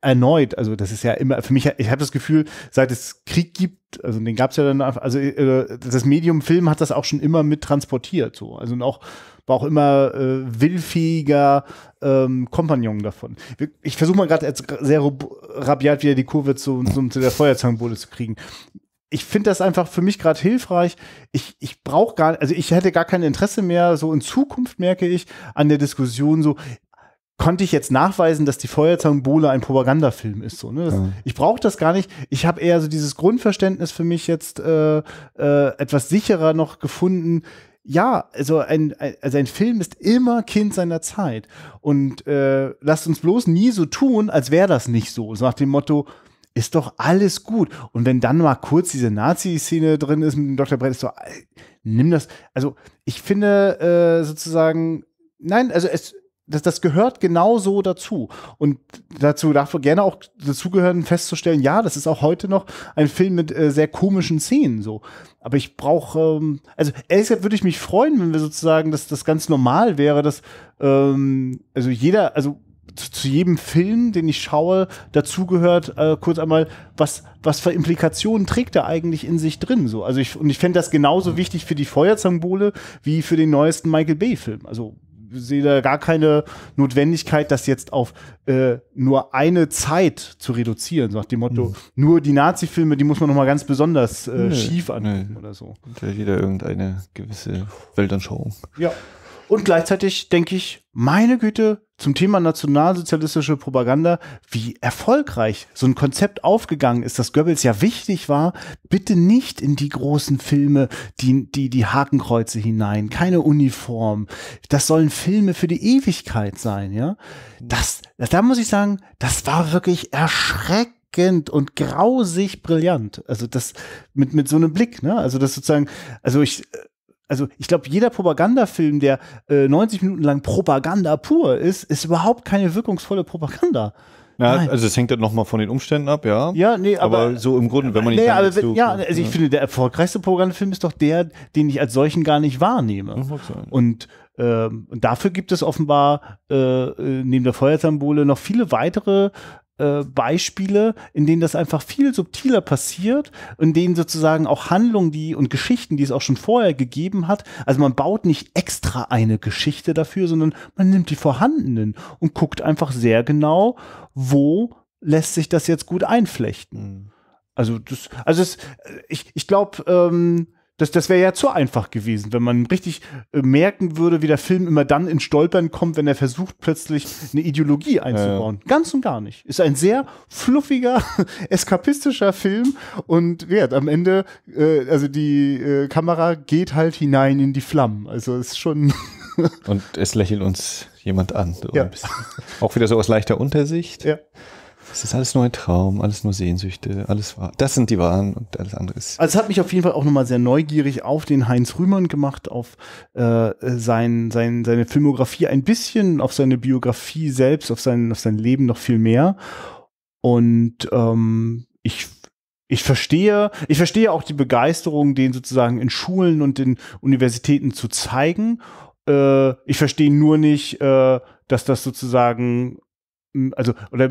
erneut, also das ist ja immer, für mich, ich habe das Gefühl, seit es Krieg gibt, also den gab es ja dann, also äh, das Medium Film hat das auch schon immer mit transportiert, so. Also auch war auch immer äh, willfähiger ähm, Kompagnon davon. Ich versuche mal gerade jetzt sehr rabiat wieder die Kurve zu, zu, zu der Feuerzangenbowle zu kriegen ich finde das einfach für mich gerade hilfreich. Ich, ich brauche gar, also ich hätte gar kein Interesse mehr, so in Zukunft merke ich, an der Diskussion so, konnte ich jetzt nachweisen, dass die Feuerzangenbowle ein Propagandafilm ist. So, ne? Das, ja. Ich brauche das gar nicht. Ich habe eher so dieses Grundverständnis für mich jetzt äh, äh, etwas sicherer noch gefunden. Ja, also ein, also ein Film ist immer Kind seiner Zeit. Und äh, lasst uns bloß nie so tun, als wäre das nicht so. so. Nach dem Motto, ist doch alles gut. Und wenn dann mal kurz diese Nazi-Szene drin ist mit dem Dr. Brett, ist doch, nimm das. Also ich finde äh, sozusagen, nein, also es das, das gehört genauso dazu. Und dazu darf gerne auch dazugehören, festzustellen, ja, das ist auch heute noch ein Film mit äh, sehr komischen Szenen so. Aber ich brauche, ähm, also ehrlich gesagt würde ich mich freuen, wenn wir sozusagen, dass das ganz normal wäre, dass ähm, also jeder, also zu, zu, jedem Film, den ich schaue, dazugehört äh, kurz einmal, was, was für Implikationen trägt er eigentlich in sich drin. So. Also ich, und ich fände das genauso wichtig für die Feuerzangenbowle wie für den neuesten Michael Bay-Film. Also sehe da gar keine Notwendigkeit, das jetzt auf äh, nur eine Zeit zu reduzieren, so nach dem Motto, mhm. nur die Nazi-Filme, die muss man nochmal ganz besonders äh, schief angucken oder so. Und ja wieder irgendeine gewisse Weltanschauung. Ja. Und gleichzeitig denke ich, meine Güte, zum Thema nationalsozialistische Propaganda, wie erfolgreich so ein Konzept aufgegangen ist, dass Goebbels ja wichtig war, bitte nicht in die großen Filme, die, die, die Hakenkreuze hinein, keine Uniform. Das sollen Filme für die Ewigkeit sein, ja. Das, da muss ich sagen, das war wirklich erschreckend und grausig brillant. Also das mit, mit so einem Blick, ne? Also das sozusagen, also ich, also ich glaube, jeder Propagandafilm, der äh, 90 Minuten lang Propaganda pur ist, ist überhaupt keine wirkungsvolle Propaganda. Ja, also es hängt dann halt nochmal von den Umständen ab, ja. Ja, nee, aber, aber so im Grunde, wenn man nicht nee, aber wenn, ja, also ich ja. Ne? finde, der erfolgreichste Propagandafilm ist doch der, den ich als solchen gar nicht wahrnehme. Und ähm, dafür gibt es offenbar äh, äh neben der Feuersambole noch viele weitere äh, Beispiele, in denen das einfach viel subtiler passiert, in denen sozusagen auch Handlungen, die und Geschichten, die es auch schon vorher gegeben hat, also man baut nicht extra eine Geschichte dafür, sondern man nimmt die vorhandenen und guckt einfach sehr genau, wo lässt sich das jetzt gut einflechten. Mhm. Also das, also es, äh, ich, ich glaube, ähm, das, das wäre ja zu einfach gewesen, wenn man richtig äh, merken würde, wie der Film immer dann in Stolpern kommt, wenn er versucht, plötzlich eine Ideologie einzubauen. Ja. Ganz und gar nicht. Ist ein sehr fluffiger, *laughs* eskapistischer Film und wert. Ja, am Ende, äh, also die äh, Kamera geht halt hinein in die Flammen. Also ist schon. *laughs* und es lächelt uns jemand an. So ja. Auch wieder so aus leichter Untersicht. Ja. Es ist alles nur ein Traum, alles nur Sehnsüchte, alles wahr. Das sind die wahren und alles andere ist. Also es hat mich auf jeden Fall auch nochmal sehr neugierig auf den Heinz Rühmann gemacht, auf äh, sein, sein, seine Filmografie ein bisschen, auf seine Biografie selbst, auf sein, auf sein Leben noch viel mehr. Und ähm, ich ich verstehe, ich verstehe auch die Begeisterung, den sozusagen in Schulen und in Universitäten zu zeigen. Äh, ich verstehe nur nicht, äh, dass das sozusagen, also, oder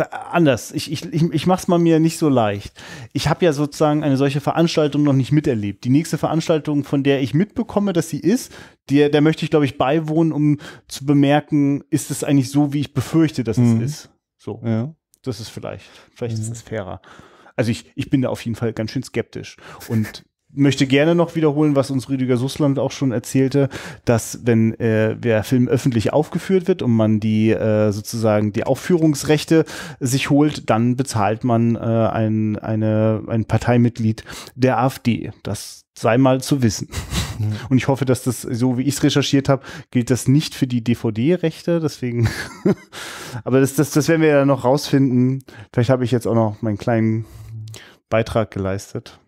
anders. Ich, ich, ich, ich mache es mal mir nicht so leicht. Ich habe ja sozusagen eine solche Veranstaltung noch nicht miterlebt. Die nächste Veranstaltung, von der ich mitbekomme, dass sie ist, der, der möchte ich, glaube ich, beiwohnen, um zu bemerken, ist es eigentlich so, wie ich befürchte, dass mhm. es ist. So. Ja. Das ist vielleicht, vielleicht mhm. ist es fairer. Also ich, ich bin da auf jeden Fall ganz schön skeptisch. Und möchte gerne noch wiederholen, was uns Rüdiger Sussland auch schon erzählte, dass wenn äh, der Film öffentlich aufgeführt wird und man die äh, sozusagen die Aufführungsrechte sich holt, dann bezahlt man äh, ein, eine, ein Parteimitglied der AfD. Das sei mal zu wissen. Mhm. Und ich hoffe, dass das, so wie ich es recherchiert habe, gilt das nicht für die DVD-Rechte. Deswegen, *laughs* aber das, das, das werden wir ja noch rausfinden. Vielleicht habe ich jetzt auch noch meinen kleinen Beitrag geleistet.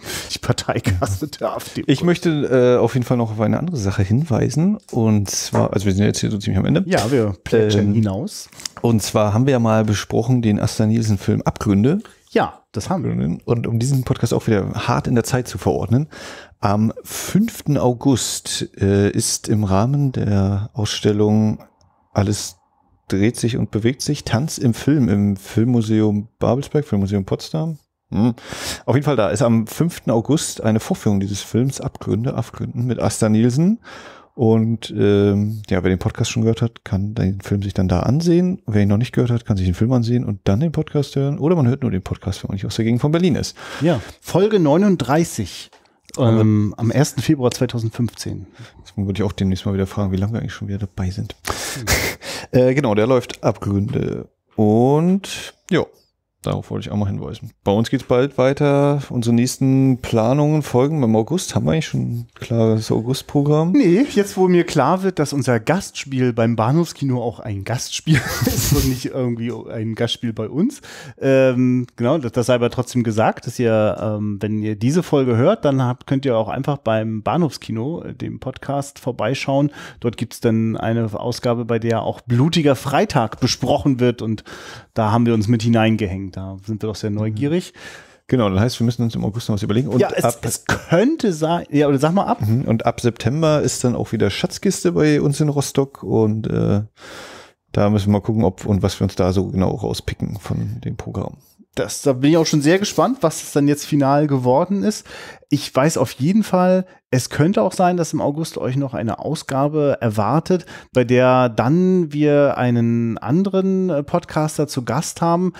*laughs* Die Parteikasse der AfD. Ich möchte äh, auf jeden Fall noch auf eine andere Sache hinweisen. Und zwar, also wir sind jetzt hier so ziemlich am Ende. Ja, wir plätschern ähm, hinaus. Und zwar haben wir ja mal besprochen den Asta Nielsen-Film Abgründe. Ja, das haben wir. Und um diesen Podcast auch wieder hart in der Zeit zu verordnen. Am 5. August äh, ist im Rahmen der Ausstellung Alles dreht sich und bewegt sich Tanz im Film im Filmmuseum Babelsberg, Filmmuseum Potsdam, hm. Auf jeden Fall, da ist am 5. August eine Vorführung dieses Films Abgründe, Abgründen mit Asta Nielsen. Und ähm, ja, wer den Podcast schon gehört hat, kann den Film sich dann da ansehen. Wer ihn noch nicht gehört hat, kann sich den Film ansehen und dann den Podcast hören. Oder man hört nur den Podcast, wenn man nicht aus der Gegend von Berlin ist. Ja, Folge 39 ähm. ähm, am 1. Februar 2015. Deswegen würde ich auch demnächst mal wieder fragen, wie lange wir eigentlich schon wieder dabei sind. Mhm. *laughs* äh, genau, der läuft Abgründe. Und ja, Darauf wollte ich auch mal hinweisen. Bei uns geht es bald weiter. Unsere nächsten Planungen folgen im August. Haben wir eigentlich schon ein klares August-Programm? Nee, jetzt wo mir klar wird, dass unser Gastspiel beim Bahnhofskino auch ein Gastspiel *laughs* ist und nicht irgendwie ein Gastspiel bei uns. Ähm, genau, das, das, sei aber trotzdem gesagt, dass ihr, ähm, wenn ihr diese Folge hört, dann habt, könnt ihr auch einfach beim Bahnhofskino, äh, dem Podcast, vorbeischauen. Dort gibt es dann eine Ausgabe, bei der auch blutiger Freitag besprochen wird und da haben wir uns mit hineingehängt da sind wir doch sehr neugierig. Genau, das heißt, wir müssen uns im August noch was überlegen. Und ja, es, ab, es könnte sein. Ja, oder sag mal ab. Mhm, und ab September ist dann auch wieder Schatzkiste bei uns in Rostock und äh, da müssen wir mal gucken, ob und was wir uns da so genau rauspicken von dem Programm das, da bin ich auch schon sehr gespannt, was es dann jetzt final geworden ist. Ich weiß auf jeden Fall, es könnte auch sein, dass im August euch noch eine Ausgabe erwartet, bei der dann wir einen anderen äh, Podcaster zu Gast haben.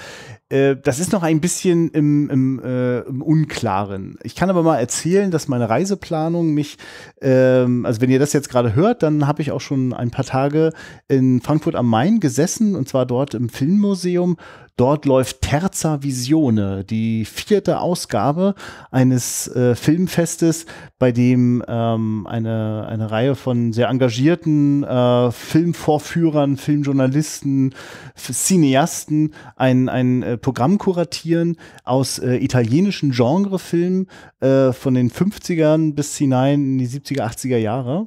Äh, das ist noch ein bisschen im, im, äh, im Unklaren. Ich kann aber mal erzählen, dass meine Reiseplanung mich, ähm, also wenn ihr das jetzt gerade hört, dann habe ich auch schon ein paar Tage in Frankfurt am Main gesessen und zwar dort im Filmmuseum Dort läuft Terza Visione, die vierte Ausgabe eines äh, Filmfestes, bei dem ähm, eine, eine Reihe von sehr engagierten äh, Filmvorführern, Filmjournalisten, Cineasten ein, ein äh, Programm kuratieren aus äh, italienischen Genrefilmen äh, von den 50ern bis hinein in die 70er, 80er Jahre.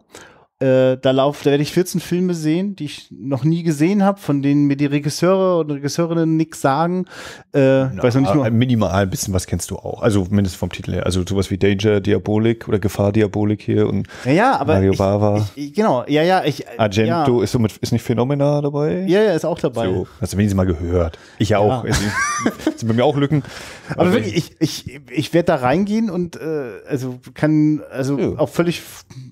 Äh, da, lauf, da werde ich 14 Filme sehen, die ich noch nie gesehen habe, von denen mir die Regisseure und Regisseurinnen nichts sagen. Äh, Na, weiß noch nicht nur. Minimal ein bisschen was kennst du auch. Also mindestens vom Titel her. Also sowas wie Danger Diabolik oder Gefahr Diabolik hier und ja, ja, aber Mario ich, Bava. Ich, genau, ja, ja. Ich, Argento ja. Ist, so ist nicht Phänomena dabei? Ja, ja, ist auch dabei. So, hast du wenigstens mal gehört. Ich ja. auch. Also, *laughs* sind bei mir auch Lücken. Aber wirklich, ich, ich, ich werde da reingehen und äh, also kann, also ja. auch völlig,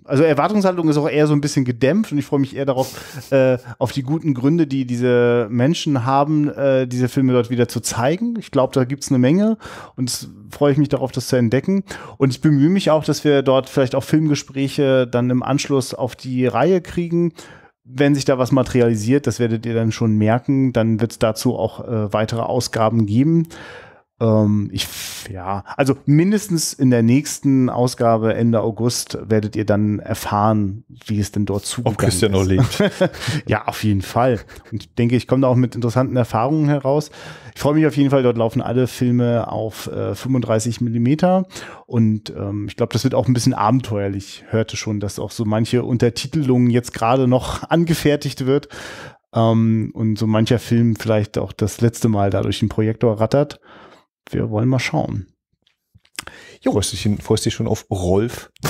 also Erwartungshaltung ist auch eher so ein bisschen gedämpft und ich freue mich eher darauf, äh, auf die guten Gründe, die diese Menschen haben, äh, diese Filme dort wieder zu zeigen. Ich glaube, da gibt's eine Menge und freue ich mich darauf, das zu entdecken. Und ich bemühe mich auch, dass wir dort vielleicht auch Filmgespräche dann im Anschluss auf die Reihe kriegen wenn sich da was materialisiert, das werdet ihr dann schon merken, dann wird es dazu auch äh, weitere Ausgaben geben. Ähm, ich, ja, also mindestens in der nächsten Ausgabe Ende August werdet ihr dann erfahren, wie es denn dort zugegangen Ob Christian ist. noch lebt. *laughs* ja, auf jeden Fall. Und ich denke, ich komme da auch mit interessanten Erfahrungen heraus. Ich freue mich auf jeden Fall, dort laufen alle Filme auf äh, 35 Millimeter und ähm, ich glaube, das wird auch ein bisschen abenteuerlich. Hörte schon, dass auch so manche Untertitelungen jetzt gerade noch angefertigt wird. Ähm, und so mancher Film vielleicht auch das letzte Mal dadurch den Projektor rattert wir wollen mal schauen. Jo. Freust dich, freust dich schon auf Rolf? *laughs*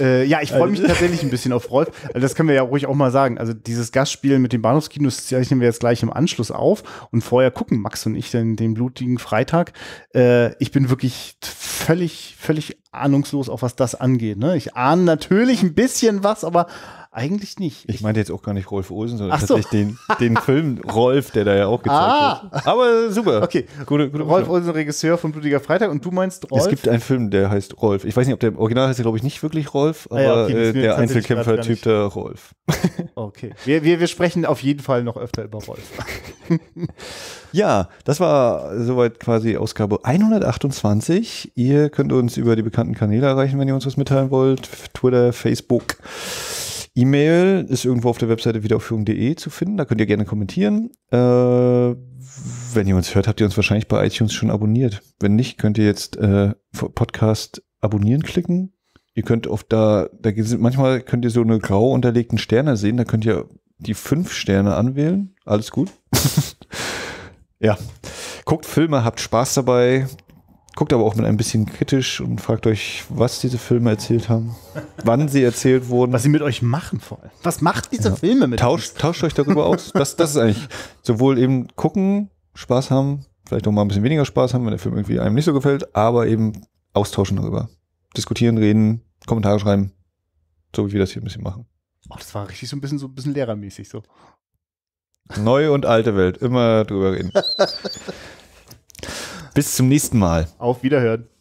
Äh, ja, ich freue mich also- tatsächlich ein bisschen auf Rolf. Also das können wir ja ruhig auch mal sagen. Also dieses Gastspiel mit dem Bahnhofskino zeichnen wir jetzt gleich im Anschluss auf und vorher gucken Max und ich den, den blutigen Freitag. Äh, ich bin wirklich völlig, völlig ahnungslos, auch was das angeht. Ne? Ich ahne natürlich ein bisschen was, aber eigentlich nicht. Ich, ich meinte jetzt auch gar nicht Rolf Olsen, sondern so. tatsächlich den, den Film Rolf, der da ja auch gezeigt ah. wird. Aber super. Okay. Gute, gute Rolf Olsen, Regisseur von Blutiger Freitag und du meinst Rolf? Es gibt einen Film, der heißt Rolf. Ich weiß nicht, ob der Original heißt, glaube ich, nicht wirklich Rolf, aber ah ja, okay, äh, der Einzelkämpfer-Typ der Rolf. Okay. Wir, wir, wir sprechen auf jeden Fall noch öfter über Rolf. *laughs* Ja, das war soweit quasi Ausgabe 128. Ihr könnt uns über die bekannten Kanäle erreichen, wenn ihr uns was mitteilen wollt. Twitter, Facebook. E-Mail ist irgendwo auf der Webseite wiederaufführung.de zu finden. Da könnt ihr gerne kommentieren. Äh, wenn ihr uns hört, habt ihr uns wahrscheinlich bei iTunes schon abonniert. Wenn nicht, könnt ihr jetzt äh, Podcast abonnieren klicken. Ihr könnt oft da, da manchmal könnt ihr so eine grau unterlegten Sterne sehen. Da könnt ihr die fünf Sterne anwählen. Alles gut. *laughs* Ja. Guckt Filme, habt Spaß dabei. Guckt aber auch mit ein bisschen kritisch und fragt euch, was diese Filme erzählt haben, wann sie erzählt wurden. Was sie mit euch machen vor allem. Was macht diese ja. Filme mit euch? Tauscht euch darüber aus. Das, das ist eigentlich sowohl eben gucken, Spaß haben, vielleicht auch mal ein bisschen weniger Spaß haben, wenn der Film irgendwie einem nicht so gefällt, aber eben austauschen darüber. Diskutieren, reden, Kommentare schreiben. So wie wir das hier ein bisschen machen. Oh, das war richtig so ein bisschen so ein bisschen lehrermäßig so. Neue und alte Welt, immer drüber reden. *laughs* Bis zum nächsten Mal. Auf Wiederhören.